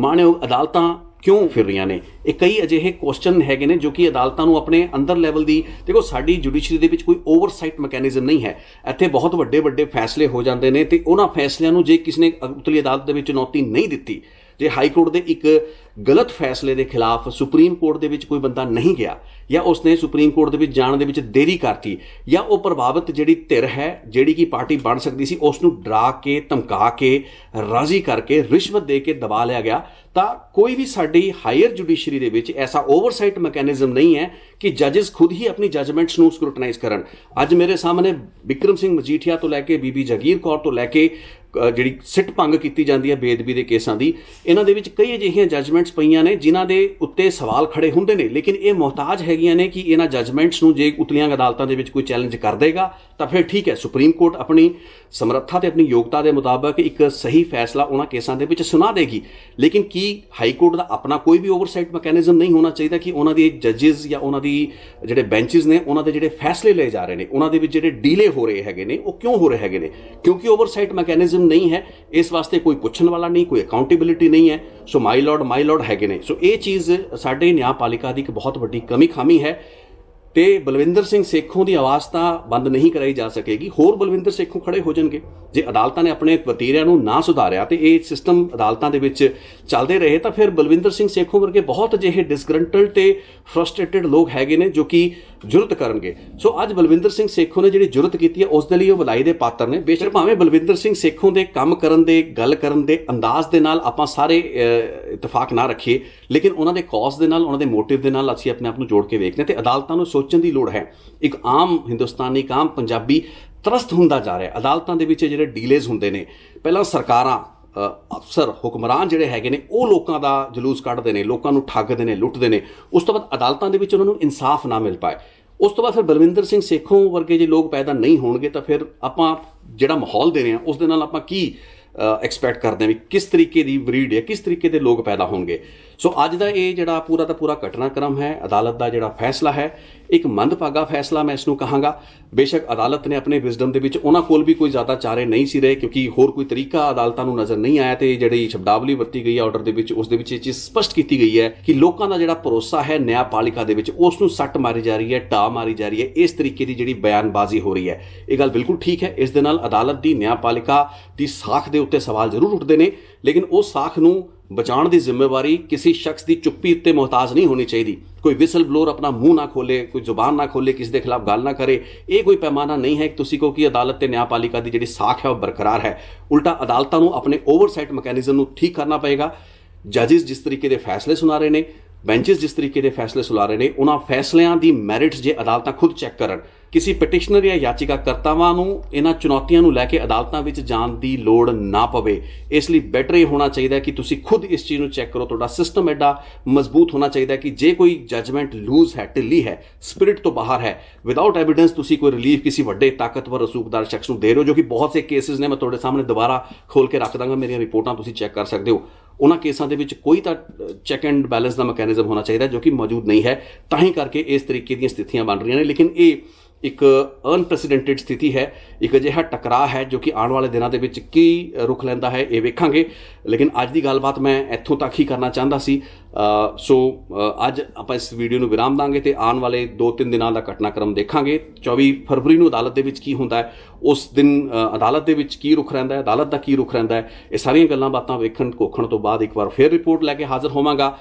S1: ਮਾਣਯੋਗ ਅਦਾਲਤਾਂ ਕਿਉਂ ਫਿਰ ਰਹੀਆਂ ਨੇ ਇਹ ਕਈ ਅਜਿਹੇ ਕੁਐਸਚਨ ਹੈਗੇ ਨੇ ਜੋ ਕਿ ਅਦਾਲਤਾਂ ਨੂੰ ਆਪਣੇ ਅੰਦਰ ਲੈਵਲ ਦੀ ਦੇਖੋ ਸਾਡੀ ਜੁਡੀਸ਼ਰੀ ਦੇ ਵਿੱਚ ਕੋਈ ਓਵਰਸਾਈਟ ਮੈਕੈਨਿਜ਼ਮ ਨਹੀਂ ਹੈ ਇੱਥੇ ਬਹੁਤ ਵੱਡੇ ਵੱਡੇ ਫੈਸਲੇ ਹੋ ਜਾਂਦੇ ਨੇ ਤੇ ਉਹਨਾਂ ਫੈਸਲਿਆਂ ਨੂੰ ਜੇ ਕਿਸੇ ਨੇ ਉਤਲੀ ਅਦਾਲਤ ਦੇ ਵਿੱਚ ਚੁਣੌਤੀ ਨਹੀਂ ਦਿੱਤੀ ਜੇ ਹਾਈ ਕੋਰਟ ਦੇ ਇੱਕ ਗਲਤ ਫੈਸਲੇ ਦੇ ਖਿਲਾਫ ਸੁਪਰੀਮ ਕੋਰਟ ਦੇ ਵਿੱਚ ਕੋਈ ਬੰਦਾ ਨਹੀਂ ਗਿਆ ਜਾਂ ਉਸਨੇ ਸੁਪਰੀਮ ਕੋਰਟ ਦੇ ਵਿੱਚ ਜਾਣ ਦੇ ਵਿੱਚ ਦੇਰੀ ਕਰਤੀ ਜਾਂ ਉਹ ਪ੍ਰਭਾਵਿਤ ਜਿਹੜੀ ਧਿਰ ਹੈ ਜਿਹੜੀ ਕਿ ਪਾਰਟੀ ਬਣ ਸਕਦੀ ਸੀ ਉਸ ਨੂੰ ਡਰਾ ਕੇ ਧਮਕਾ ਕੇ ਰਾਜ਼ੀ ਕਰਕੇ ਰਿਸ਼ਵਤ ਦੇ ਕੇ ਦਬਾ ਲਿਆ ਗਿਆ ਤਾਂ ਕੋਈ ਵੀ ਸਾਡੀ ਹਾਇਰ ਜੁਡੀਸ਼ਰੀ ਦੇ ਵਿੱਚ ਐਸਾ ਓਵਰਸਾਈਟ ਮੈਕੈਨਿਜ਼ਮ ਨਹੀਂ ਹੈ ਕਿ ਜੱਜਸ ਖੁਦ ਹੀ ਆਪਣੀ ਜਜਮੈਂਟਸ ਨੂੰ ਸਕਰੂਟਨਾਈਜ਼ ਕਰਨ ਅੱਜ ਮੇਰੇ ਸਾਹਮਣੇ ਵਿਕਰਮ ਸਿੰਘ ਮਜੀਠੀਆ ਤੋਂ ਲੈ ਕੇ ਬੀਬੀ ਜਗੀਰ ਕੌਰ ਤੋਂ ਲੈ ਕੇ ਜਿਹੜੀ ਸਿੱਟ ਭੰਗ ਕੀਤੀ ਜਾਂਦੀ ਹੈ ਬੇਦਬੀ ਦੇ ਕੇਸਾਂ ਦੀ ਇਹਨਾਂ ਦੇ ਵਿੱਚ ਕਈ ਅਜਿਹੀਆਂ ਜੱਜਮੈਂਟਸ ਪਈਆਂ ਨੇ ਜਿਨ੍ਹਾਂ ਦੇ ਉੱਤੇ ਸਵਾਲ ਖੜੇ ਹੁੰਦੇ ਨੇ ਲੇਕਿਨ ਇਹ ਮੁਹਤਾਜ ਹੈਗੀਆਂ ਨੇ ਕਿ ਇਹਨਾਂ ਜੱਜਮੈਂਟਸ ਨੂੰ ਜੇ ਉਤਲੀਆਂ ਅਦਾਲਤਾਂ ਦੇ ਵਿੱਚ ਕੋਈ ਚੈਲੰਜ ਕਰ ਦੇਗਾ ਤਾਂ ਫਿਰ ਠੀਕ ਹੈ ਸੁਪਰੀਮ ਕੋਰਟ ਆਪਣੀ ਸਮਰੱਥਾ ਤੇ ਆਪਣੀ ਯੋਗਤਾ ਦੇ ਮੁਤਾਬਕ ਇੱਕ ਸਹੀ ਫੈਸਲਾ ਉਹਨਾਂ ਕੇਸਾਂ ਦੇ ਵਿੱਚ ਸੁਣਾ ਦੇਗੀ ਲੇਕਿਨ ਕੀ ਹਾਈ ਕੋਰਟ ਦਾ ਆਪਣਾ ਕੋਈ ਵੀ ਓਵਰਸਾਈਟ ਮੈਕੈਨਿਜ਼ਮ ਨਹੀਂ ਹੋਣਾ ਚਾਹੀਦਾ ਕਿ ਉਹਨਾਂ ਦੇ ਜੱਜਸ ਜਾਂ ਉਹਨਾਂ ਦੀ ਜਿਹੜੇ ਬੈਂਚਸ ਨੇ ਉਹਨਾਂ ਦੇ ਜਿਹੜੇ ਫੈਸਲੇ ਲਏ ਜਾ ਰਹੇ ਨੇ ਉਹਨਾਂ ਦੇ ਵਿੱਚ ਜਿਹੜੇ ਡੀਲੇ ਹੋ ਰਹੇ ਹੈਗੇ ਨੇ ਉਹ ਕਿਉਂ ਹੋ ਰਹੇ ਹੈਗੇ ਨੇ ਕਿਉਂਕਿ ਓਵਰਸਾਈਟ ਮੈਕੈਨਿਜ਼ਮ ਪ੍ਰੋਟੈਕਸ਼ਨ ਨਹੀਂ ਹੈ ਇਸ ਵਾਸਤੇ ਕੋਈ ਪੁੱਛਣ ਵਾਲਾ ਨਹੀਂ ਕੋਈ ਅਕਾਉਂਟੇਬਿਲਟੀ ਨਹੀਂ ਹੈ ਸੋ ਮਾਈ ਲਾਰਡ ਮਾਈ ਲਾਰਡ ਹੈਗੇ ਨੇ ਸੋ ਇਹ ਚੀਜ਼ ਸਾਡੇ ਨਿਆਂਪਾਲਿਕਾ ਦੀ ਇੱਕ ਬਹੁਤ ਵੱਡੀ ਕਮੀ ਖਾਮੀ ਹੈ ਤੇ ਬਲਵਿੰਦਰ ਸਿੰਘ ਸੇਖੋਂ ਦੀ ਆਵਾਜ਼ ਤਾਂ ਬੰਦ ਨਹੀਂ ਕਰਾਈ ਜਾ ਸਕੇਗੀ ਹੋਰ ਬਲਵਿੰਦਰ ਸੇਖੋਂ ਖੜੇ ਹੋ ਜਾਣਗੇ ਜੇ ਅਦਾਲਤਾਂ ਨੇ ਆਪਣੇ ਵਤੀਰਿਆਂ ਨੂੰ ਨਾ ਸੁਧਾਰਿਆ ਤੇ ਇਹ ਸਿਸਟਮ ਅਦਾਲਤਾਂ ਦੇ ਵਿੱਚ ਚੱਲਦੇ ਰਹੇ ਤਾਂ ਫਿਰ ਬਲਵਿੰਦਰ ਸਿੰਘ ਸੇਖੋਂ ਵਰਗੇ ਬਹੁਤ ਅਜਿਹੇ ਡਿਸਗਰੰਟਲਡ ਤੇ ਫਰਸਟ੍ਰੇਟਡ ਲੋਕ ਹੈਗੇ ਨੇ ਜੋ ਕਿ ਜੁਰਤ ਕਰਨਗੇ ਸੋ ਅੱਜ ਬਲਵਿੰਦਰ ਸਿੰਘ ਸੇਖੋਂ ਨੇ ਜਿਹੜੀ ਜੁਰਤ ਕੀਤੀ ਹੈ ਉਸ ਦੇ ਲਈ ਉਹ ਬਲਾਈ ਦੇ ਪਾਤਰ ਨੇ ਬੇਸ਼ੱਕ ਭਾਵੇਂ ਬਲਵਿੰਦਰ ਸਿੰਘ ਸੇਖੋਂ ਦੇ ਕੰਮ ਕਰਨ ਦੇ ਗੱਲ ਕਰਨ ਦੇ ਅੰਦਾਜ਼ ਦੇ ਨਾਲ ਆਪਾਂ ਸਾਰੇ ਇਤਫਾਕ ਨਾ ਰੱਖੀਏ ਲੇਕਿਨ ਉਹਨਾਂ ਦੇ ਕੌਸ ਦੇ ਨਾਲ ਉਹਨਾਂ ਦੇ ਮੋਟਿਵ ਦੇ ਨਾਲ ਅਸੀਂ ਆਪਣੇ ਆਪ ਨੂੰ ਜੋੜ ਕੇ ਵੇਖਦੇ ਤੇ ਅਦਾਲਤਾਂ ਨੂੰ ਸੋਚਣ ਦੀ ਲੋੜ ਹੈ ਇੱਕ ਆਮ ਹਿੰਦੁਸਤਾਨੀ ਕਾਮ ਪੰਜਾਬੀ ਤਰਸਤ ਹੁੰਦਾ ਜਾ ਰਿਹਾ ਅਦਾਲਤਾਂ ਦੇ ਵਿੱਚ ਜਿਹੜੇ ਡੀਲੇਸ ਹੁੰਦੇ ਨੇ ਪਹਿਲਾਂ ਸਰਕਾਰਾਂ ਅਫਸਰ ਹੁਕਮਰਾਨ ਜਿਹੜੇ ਹੈਗੇ ਨੇ ਉਹ ਲੋਕਾਂ ਦਾ ਜਲੂਸ ਕੱਢਦੇ ਨੇ ਲੋਕਾਂ ਨੂੰ ਠੱਗਦੇ ਨੇ ਲੁੱਟਦੇ ਨੇ ਉਸ ਤੋਂ ਬਾਅਦ ਅਦਾਲਤਾਂ ਦੇ ਵਿੱਚ ਉਹਨਾਂ ਨੂੰ ਇਨਸਾਫ ਨਾ ਮਿਲ ਪਾਏ ਉਸ ਤੋਂ ਬਾਅਦ ਫਿਰ ਬਲਵਿੰਦਰ ਸਿੰਘ ਸੇਖੋਂ ਵਰਗੇ ਜੇ ਲੋਕ ਪੈਦਾ ਨਹੀਂ ਹੋਣਗੇ ਤਾਂ ਫਿਰ ਆਪਾਂ ਜਿਹੜਾ ਮਾਹੌਲ ਦੇ ਰਹੇ ਹਾਂ ਉਸ ਦੇ ਨਾਲ ਆਪਾਂ ਕੀ ਐਕਸਪੈਕਟ ਕਰਦੇ ਹਾਂ ਵੀ ਕਿਸ ਤਰੀਕੇ ਦੀ ਬਰੀਡ ਹੈ ਕਿਸ ਤਰੀਕੇ ਦੇ ਲੋਕ ਪੈਦਾ ਹੋਣਗੇ ਸੋ ਅੱਜ ਦਾ ਇਹ ਜਿਹੜਾ ਪੂਰਾ ਦਾ ਪੂਰਾ ਘਟਨਾਕ੍ਰਮ ਹੈ ਅਦਾਲਤ ਦਾ ਜਿਹੜਾ ਫੈਸਲਾ ਹੈ ਇੱਕ ਮੰਦਭਾਗਾ ਫੈਸਲਾ ਮੈਂ ਇਸ ਨੂੰ ਕਹਾਂਗਾ ਬੇਸ਼ੱਕ ਅਦਾਲਤ ਨੇ ਆਪਣੇ ਵਿਜ਼ਡਮ ਦੇ ਵਿੱਚ ਉਹਨਾਂ ਕੋਲ ਵੀ ਕੋਈ ਜ਼ਿਆਦਾ ਚਾਰੇ ਨਹੀਂ ਸੀ ਰਹੇ ਕਿਉਂਕਿ ਹੋਰ ਕੋਈ ਤਰੀਕਾ ਅਦਾਲਤਾਂ ਨੂੰ ਨਜ਼ਰ ਨਹੀਂ ਆਇਆ ਤੇ ਜਿਹੜੀ ਸ਼ਬਦਾਵਲੀ ਵਰਤੀ ਗਈ ਹੈ ਆਰਡਰ ਦੇ ਵਿੱਚ ਉਸ ਦੇ ਵਿੱਚ ਇਹ ਚੀਜ਼ ਸਪਸ਼ਟ ਕੀਤੀ ਗਈ ਹੈ ਕਿ ਲੋਕਾਂ ਦਾ ਜਿਹੜਾ ਭਰੋਸਾ ਹੈ ਨਿਆਂਪਾਲਿਕਾ ਦੇ ਵਿੱਚ ਉਸ ਨੂੰ ਸੱਟ ਮਾਰੀ ਜਾ ਰਹੀ ਹੈ ਟਾ ਮਾਰੀ ਜਾ ਰਹੀ ਹੈ ਇਸ ਤਰੀਕੇ ਦੀ ਜਿਹੜੀ ਬਿਆਨਬਾਜ਼ੀ ਹੋ ਰਹੀ ਹੈ ਇਹ ਗੱਲ ਬਿਲਕੁਲ ਠੀਕ ਹੈ ਇਸ ਦੇ ਨਾਲ ਅਦਾਲਤ ਦੀ ਨਿਆਂਪਾਲਿਕਾ ਦੀ ਸਾਖ ਦੇ ਉੱਤੇ ਸਵਾਲ ਜ਼ਰੂਰ ਉੱਠਦੇ ਨੇ ਲੇਕਿਨ ਉਹ ਸਾਖ ਨੂੰ ਬਚਾਉਣ ਦੀ ਜ਼ਿੰਮੇਵਾਰੀ ਕਿਸੇ ਸ਼ਖਸ ਦੀ ਚੁੱਪੀ ਉੱਤੇ ਮੁਹਤਾਜ ਨਹੀਂ ਹੋਣੀ ਚਾਹੀਦੀ ਕੋਈ ਵਿਸਲ ਬਲੋਰ ਆਪਣਾ ਮੂੰਹ ਨਾ ਖੋਲੇ ਕੋਈ ਜ਼ੁਬਾਨ ਨਾ ਖੋਲੇ ਕਿਸੇ ਦੇ ਖਿਲਾਫ ਗੱਲ ਨਾ ਕਰੇ ਇਹ ਕੋਈ ਪੈਮਾਨਾ ਨਹੀਂ ਹੈ ਕਿ ਤੁਸੀਂ ਕੋ ਕੀ ਅਦਾਲਤ ਤੇ ਨਿਆਂਪਾਲਿਕਾ ਦੀ ਜਿਹੜੀ ਸਾਖ ਹੈ ਉਹ ਬਰਕਰਾਰ ਹੈ ਉਲਟਾ ਅਦਾਲਤਾਂ ਨੂੰ ਆਪਣੇ ਓਵਰਸਾਈਟ ਮੈਕੈਨਿਜ਼ਮ ਨੂੰ ਠੀਕ ਕਰਨਾ ਪਏਗਾ ਜੱਜਿਸ ਜਿਸ ਤਰੀਕੇ ਦੇ ਫੈਸਲੇ ਸੁਣਾ ਰਹੇ ਨੇ ਬੈਂਚਸ ਜਿਸ ਤਰੀਕੇ ਦੇ ਫੈਸਲੇ ਸੁਣਾ ਰਹੇ ਨੇ ਉਹਨਾਂ ਫੈਸਲਿਆਂ ਦੀ ਮੈਰਿਟਸ ਜੇ ਅਦਾਲਤਾਂ ਖੁਦ ਚੈੱਕ ਕਰਨ ਕਿਸੇ ਪਟੀਸ਼ਨਰ ਜਾਂ ਯਾਚਿਕਾਕਰਤਾਵਾਂ ਨੂੰ ਇਹਨਾਂ ਚੁਣੌਤੀਆਂ ਨੂੰ ਲੈ ਕੇ ਅਦਾਲਤਾਂ ਵਿੱਚ ਜਾਣ ਦੀ ਲੋੜ ਨਾ ਪਵੇ ਇਸ ਲਈ ਬੈਟਰ ਇਹ ਹੋਣਾ ਚਾਹੀਦਾ ਹੈ ਕਿ ਤੁਸੀਂ ਖੁਦ ਇਸ ਚੀਜ਼ ਨੂੰ ਚੈੱਕ ਕਰੋ ਤੁਹਾਡਾ ਸਿਸਟਮ ਐਡਾ ਮਜ਼ਬੂਤ ਹੋਣਾ ਚਾਹੀਦਾ ਹੈ ਕਿ ਜੇ ਕੋਈ ਜਜਮੈਂਟ ਲੂਜ਼ ਹੈ ਢਿੱਲੀ ਹੈ ਸਪਿਰਿਟ ਤੋਂ ਬਾਹਰ ਹੈ ਵਿਦਆਊਟ ਐਵੀਡੈਂਸ ਤੁਸੀਂ ਕੋਈ ਰਿਲੀਫ ਕਿਸੇ ਵੱਡੇ ਤਾਕਤਵਰ ਰਸੂਖਦਾਰ ਸ਼ਖਸ ਨੂੰ ਦੇ ਰਹੇ ਹੋ ਜੋ ਕਿ ਬਹੁਤ ਸੇ ਕੇਸਿਸ ਨੇ ਮੈਂ ਤੁਹਾਡੇ ਸਾਹਮਣੇ ਦੁਬਾਰਾ ਖੋਲ ਕੇ ਰੱਖ ਦਾਂਗਾ ਮੇਰੀਆਂ ਰਿਪੋਰਟਾਂ ਤੁਸੀਂ ਚੈੱਕ ਕਰ ਸਕਦੇ ਹੋ ਉਹਨਾਂ ਕੇਸਾਂ ਦੇ ਵਿੱਚ ਕੋਈ ਤਾਂ ਚੈੱਕ ਐਂਡ ਬੈਲੈਂਸ ਦਾ ਮੈਕੈਨਿਜ਼ਮ ਹੋਣਾ ਚਾਹੀਦਾ ਜੋ ਕਿ ਮੌਜੂਦ ਨਹੀਂ ਹੈ ਤਾਂ ਹੀ ਕਰਕੇ ਇਸ ਤਰੀਕੇ ਦੀਆਂ ਸਥਿਤੀਆਂ ਬਣ ਰਹੀਆਂ ਨੇ ਲੇਕਿਨ ਇਹ ਇੱਕ ਅਨਪ੍ਰੈਸੀਡੈਂਟਡ ਸਥਿਤੀ ਹੈ ਇੱਕ ਅਜਿਹਾ ਟਕਰਾਅ ਹੈ ਜੋ ਕਿ ਆਉਣ ਵਾਲੇ ਦਿਨਾਂ ਦੇ ਵਿੱਚ ਕੀ ਰੁਖ ਲੈਂਦਾ ਹੈ ਇਹ ਵੇਖਾਂਗੇ ਲੇਕਿਨ ਅੱਜ ਦੀ ਗੱਲਬਾਤ ਮੈਂ ਇੱਥੋਂ ਤੱਕ ਹੀ ਕਰਨਾ ਚਾਹੁੰਦਾ ਸੀ ਸੋ ਅੱਜ ਆਪਾਂ ਇਸ ਵੀਡੀਓ ਨੂੰ ਵਿਰਾਮ ਦਾਂਗੇ ਤੇ ਆਉਣ ਵਾਲੇ 2-3 ਦਿਨਾਂ ਦਾ ਘਟਨਾਕ੍ਰਮ ਦੇਖਾਂਗੇ 24 ਫਰਵਰੀ ਨੂੰ ਅਦਾਲਤ ਦੇ ਵਿੱਚ ਕੀ ਹੁੰਦਾ ਹੈ ਉਸ ਦਿਨ ਅਦਾਲਤ ਦੇ ਵਿੱਚ ਕੀ ਰੁਖ ਰਹਿੰਦਾ ਹੈ ਅਦਾਲਤ ਦਾ ਕੀ ਰੁਖ ਰਹਿੰਦਾ ਹੈ ਇਹ ਸਾਰੀਆਂ ਗੱਲਾਂ ਬਾਤਾਂ ਵੇਖਣ ਕੋਖਣ ਤੋਂ ਬਾਅਦ ਇੱਕ ਵਾਰ ਫੇਰ ਰਿਪੋਰਟ ਲੈ ਕੇ ਹਾਜ਼ਰ ਹੋਵਾਂਗਾ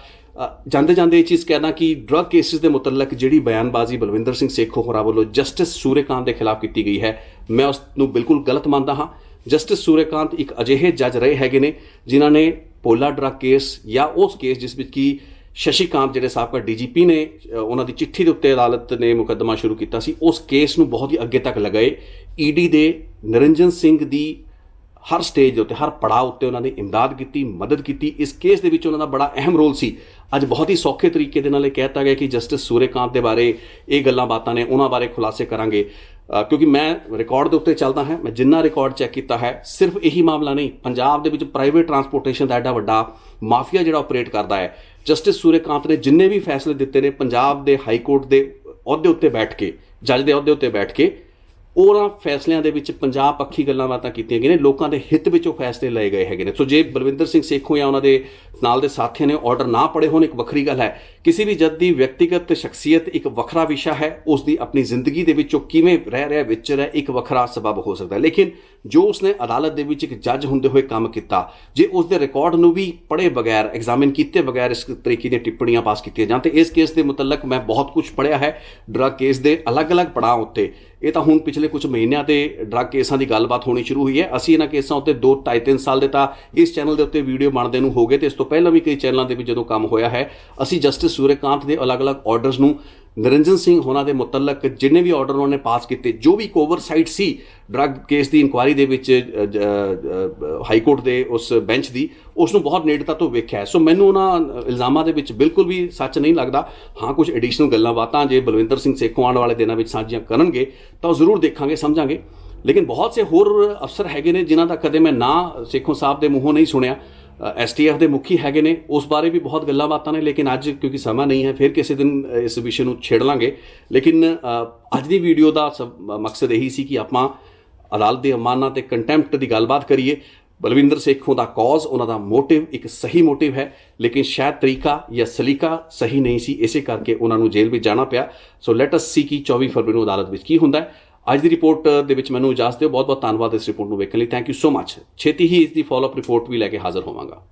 S1: ਜਾਂਦੇ ਜਾਂਦੇ ਇਹ ਚੀਜ਼ ਕਹਿਣਾ ਕਿ ਡਰੱਗ ਕੇਸਿਸ ਦੇ ਮੁਤਲਕ ਜਿਹੜੀ ਬਿਆਨਬਾਜ਼ੀ ਬਲਵਿੰਦਰ ਸਿੰਘ ਸੇਖੋ ਹੋਰਾਂ ਵੱਲੋਂ ਜਸਟਿਸ ਸੂਰੇਕਾਂਤ ਦੇ ਖਿਲਾਫ ਕੀਤੀ ਗਈ ਹੈ ਮੈਂ ਉਸ ਨੂੰ ਬਿਲਕੁਲ ਗਲਤ ਮੰਨਦਾ ਹਾਂ ਜਸਟਿਸ ਸੂਰੇਕਾਂਤ ਇੱਕ ਅਜਿਹੇ ਜੱਜ ਰਹੇ ਹੈਗੇ ਨੇ ਜਿਨ੍ਹਾਂ ਨੇ ਪੋਲਾ ਡਰੱਗ ਕੇਸ ਜਾਂ ਉਸ ਕੇਸ ਜਿਸ ਵਿੱਚ ਕੀ ਸ਼ਸ਼ੀਕਾਂਤ ਜਿਹੜੇ ਸਾਬਕਾ ਡੀਜੀਪੀ ਨੇ ਉਹਨਾਂ ਦੀ ਚਿੱਠੀ ਦੇ ਉੱਤੇ ਅਦਾਲਤ ਨੇ ਮੁਕੱਦਮਾ ਸ਼ੁਰੂ ਕੀਤਾ ਸੀ ਉਸ ਕੇਸ ਨੂੰ ਬਹੁਤ ਹੀ ਅੱਗੇ ਤੱਕ ਲਗਾਏ ਈਡੀ ਦੇ ਨਰਿੰਜਨ ਸਿੰਘ ਦੀ ਹਰ ਸਟੇਜ ਦੇ ਉੱਤੇ ਹਰ ਪੜਾਅ ਉੱਤੇ ਉਹਨਾਂ ਨੇ ਇਮਦਾਦ ਕੀਤੀ ਮਦਦ ਕੀਤੀ ਇਸ ਕੇਸ ਦੇ ਵਿੱਚ ਉਹਨਾਂ ਦਾ ਬੜਾ ਅਹਿਮ ਰੋਲ ਸੀ ਅੱਜ ਬਹੁਤ ਹੀ ਸੌਖੇ ਤਰੀਕੇ ਦੇ ਨਾਲ ਇਹ ਕਹਿਤਾ ਗਿਆ ਕਿ ਜਸਟਿਸ ਸੂਰੇਕਾਂਤ ਦੇ ਬਾਰੇ ਇਹ ਗੱਲਾਂ ਬਾਤਾਂ ਨੇ ਉਹਨਾਂ ਬਾਰੇ ਖੁਲਾਸੇ ਕਰਾਂਗੇ ਕਿਉਂਕਿ ਮੈਂ ਰਿਕਾਰਡ ਦੇ ਉੱਤੇ ਚੱਲਦਾ ਹਾਂ ਮੈਂ ਜਿੰਨਾ ਰਿਕਾਰਡ ਚੈੱਕ ਕੀਤਾ ਹੈ ਸਿਰਫ ਇਹੀ ਮਾਮਲਾ ਨਹੀਂ ਪੰਜਾਬ ਦੇ ਵਿੱਚ ਪ੍ਰਾਈਵੇਟ ਟਰਾਂਸਪੋਰਟੇਸ਼ਨ ਦਾ ਐਡਾ ਵੱਡਾ ਮਾਫੀਆ ਜਿਹੜਾ ਆਪਰੇਟ ਕਰਦਾ ਹੈ ਜਸਟਿਸ ਸੂਰੇਕਾਂਤ ਨੇ ਜਿੰਨੇ ਵੀ ਫੈਸਲੇ ਦਿੱਤੇ ਨੇ ਪੰਜਾਬ ਦੇ ਹਾਈ ਕੋਰਟ ਦੇ ਅਹੁਦੇ ਉੱਤੇ ਬੈਠ ਕੇ ਜੱਜ ਦੇ ਅਹੁਦੇ ਉੱਤੇ ਬੈਠ ਕੇ ਉਹਨਾਂ ਫੈਸਲਿਆਂ ਦੇ ਵਿੱਚ ਪੰਜਾਬ ਪੱਖੀ ਗੱਲਾਂ ਬਾਤਾਂ ਕੀਤੀਆਂ ਗਈਆਂ ਨੇ ਲੋਕਾਂ ਦੇ ਹਿੱਤ ਵਿੱਚ ਉਹ ਫੈਸਲੇ ਲਏ ਗਏ ਹੈਗੇ ਨੇ ਸੋ ਜੇ ਬਲਵਿੰਦਰ ਸਿੰਘ ਸੇਖੋਂ ਜਾਂ ਉਹਨਾਂ ਦੇ ਨਾਲ ਦੇ ਸਾਥੀਆਂ ਨੇ ਆਰਡਰ ਨਾ ਪੜੇ ਹੋਣ ਇੱਕ ਵੱਖਰੀ ਗੱਲ ਹੈ ਕਿਸੇ ਵੀ ਜੱਦ ਦੀ ਵਿਅਕਤੀਗਤ ਸ਼ਖਸੀਅਤ ਇੱਕ ਵੱਖਰਾ ਵਿਸ਼ਾ ਹੈ ਉਸ ਦੀ ਆਪਣੀ ਜ਼ਿੰਦਗੀ ਦੇ ਵਿੱਚ ਉਹ ਕਿਵੇਂ ਰਹਿ ਰਿਹਾ ਵਿਚਰ ਹੈ ਇੱਕ ਵੱਖਰਾ ਸਬਬ ਹੋ ਸਕਦਾ ਹੈ ਲੇਕਿਨ ਜੋ ਉਸਨੇ ਅਦਾਲਤ ਦੇ ਵਿੱਚ ਇੱਕ ਜੱਜ ਹੁੰਦੇ ਹੋਏ ਕੰਮ ਕੀਤਾ ਜੇ ਉਸ ਦੇ ਰਿਕਾਰਡ ਨੂੰ ਵੀ ਪੜੇ ਬਗੈਰ ਐਗਜ਼ਾਮਿਨ ਕੀਤੇ ਬਗੈਰ ਇਸ ਤਰੀਕੇ ਦੀਆਂ ਟਿੱਪਣੀਆਂ ਪਾਸ ਕੀਤੀਆਂ ਜਾਂ ਤੇ ਇਸ ਕੇਸ ਦੇ ਮੁਤਲਕ ਮੈਂ ਬਹੁਤ ਕੁਝ ਪੜਿਆ ਹੈ ਡਰਗ ਕੇਸ ਦੇ ਅਲੱਗ-ਅਲੱਗ ਪੜਾਅ ਉੱਤੇ ਇਹ ਤਾਂ ਹੁਣ ਪਿਛਲੇ ਕੁਝ ਮਹੀਨਿਆਂ ਤੇ ਡਰਗ ਕੇਸਾਂ ਦੀ ਗੱਲਬਾਤ ਹੋਣੀ ਸ਼ੁਰੂ ਹੋਈ ਹੈ ਅਸੀਂ ਇਹਨਾਂ ਕੇਸਾਂ ਉੱਤੇ 2 2.5 3 ਸਾਲ ਦੇ ਤਾਂ ਇਸ ਚੈਨਲ ਦੇ ਉੱਤੇ ਵੀਡੀਓ ਬਣਦੇ ਨੂੰ ਹੋ ਗਏ ਤੇ ਇਸ ਤੋਂ ਪਹਿਲਾਂ ਵੀ ਕਈ ਚੈਨਲਾਂ ਦੇ ਵਿੱਚ ਜਦੋਂ ਕੰਮ ਹੋਇਆ ਹੈ ਅਸੀਂ ਜਸਟਿਸ ਸੂਰਜਕਾਂਤ ਦੇ ਅਲੱਗ-ਅਲੱਗ ਆਰਡਰਸ ਨੂੰ ਨਰਿੰਜਨ ਸਿੰਘ ਹੋਣਾ ਦੇ ਮੁਤਲਕ ਜਿੰਨੇ ਵੀ ਆਰਡਰ ਉਹਨੇ ਪਾਸ ਕੀਤੇ ਜੋ ਵੀ ਕੋਵਰਸਾਈਟ ਸੀ ਡਰੱਗ ਕੇਸ ਦੀ ਇਨਕੁਆਇਰੀ ਦੇ ਵਿੱਚ ਹਾਈ ਕੋਰਟ ਦੇ ਉਸ ਬੈਂਚ ਦੀ ਉਸ ਨੂੰ ਬਹੁਤ ਨੇੜਤਾ ਤੋਂ ਵੇਖਿਆ ਸੋ ਮੈਨੂੰ ਉਹਨਾਂ ਇਲਜ਼ਾਮਾਂ ਦੇ ਵਿੱਚ ਬਿਲਕੁਲ ਵੀ ਸੱਚ ਨਹੀਂ ਲੱਗਦਾ ਹਾਂ ਕੁਝ ਐਡੀਸ਼ਨਲ ਗੱਲਾਂ ਬਾਤਾਂ ਜੇ ਬਲਵਿੰਦਰ ਸਿੰਘ ਸੇਖੋਂ ਆਉਣ ਵਾਲੇ ਦਿਨਾਂ ਵਿੱਚ ਸਾਂਝੀਆਂ ਕਰਨਗੇ ਤਾਂ ਜ਼ਰੂਰ ਦੇਖਾਂਗੇ ਸਮਝਾਂਗੇ ਲੇਕਿਨ ਬਹੁਤ ਸੇ ਹੋਰ ਅਫਸਰ ਹੈਗੇ ਨੇ ਜਿਨ੍ਹਾਂ ਦਾ ਕਦੇ ਮੈਂ ਨਾਂ ਸੇਖੋਂ ਸਾਹਿਬ ਦੇ ਮੂੰਹੋਂ ਨਹੀਂ ਸੁਣਿਆ ਐਸਟੀਐਫ ਦੇ ਮੁਖੀ ਹੈਗੇ ਨੇ ਉਸ ਬਾਰੇ ਵੀ ਬਹੁਤ ਗੱਲਾਂ ਬਾਤਾਂ ਨੇ ਲੇਕਿਨ ਅੱਜ ਕਿਉਂਕਿ ਸਮਾਂ ਨਹੀਂ ਹੈ ਫਿਰ ਕਿਸੇ ਦਿਨ ਇਸ ਵਿਸ਼ੇ ਨੂੰ ਛੇੜ ਲਾਂਗੇ ਲੇਕਿਨ ਅੱਜ ਦੀ ਵੀਡੀਓ ਦਾ ਮਕਸਦ ਇਹੀ ਸੀ ਕਿ ਆਪਾਂ ਅਦਾਲਤ ਦੇ ਅਮਾਨਾ ਤੇ ਕੰਟੈਂਪਟ ਦੀ ਗੱਲਬਾਤ ਕਰੀਏ ਬਲਵਿੰਦਰ ਸੇਖੋਂ ਦਾ ਕੌਜ਼ ਉਹਨਾਂ ਦਾ ਮੋਟਿਵ ਇੱਕ ਸਹੀ ਮੋਟਿਵ ਹੈ ਲੇਕਿਨ ਸ਼ਾਇਦ ਤਰੀਕਾ ਜਾਂ ਸਲੀਕਾ ਸਹੀ ਨਹੀਂ ਸੀ ਇਸੇ ਕਰਕੇ ਉਹਨਾਂ ਨੂੰ ਜੇਲ੍ਹ ਵਿੱਚ ਜਾਣਾ ਪਿਆ ਸੋ ਲੈਟ ਅਸ ਸੀ ਕਿ 24 ਫਰਵਰੀ ਨੂੰ ਅਦਾਲਤ ਵਿੱਚ ਕੀ ਹੁੰਦਾ ਹੈ ਅੱਜ ਦੀ ਰਿਪੋਰਟ ਦੇ ਵਿੱਚ ਮੈਨੂੰ ਇਜਾਜ਼ਤ ਦਿਓ ਬਹੁਤ ਬਹੁਤ ਧੰਨਵਾਦ ਇਸ ਰਿਪੋਰਟ ਨੂੰ ਵੇਖਣ ਲਈ ਥੈਂਕ ਯੂ ਸੋ ਮੱਚ ਛੇਤੀ ਹੀ ਇਸ ਦੀ ਫਾਲੋਅਪ ਰਿਪੋਰਟ ਵੀ ਲੈ ਕੇ ਹਾਜ਼ਰ ਹੋਵਾਂਗਾ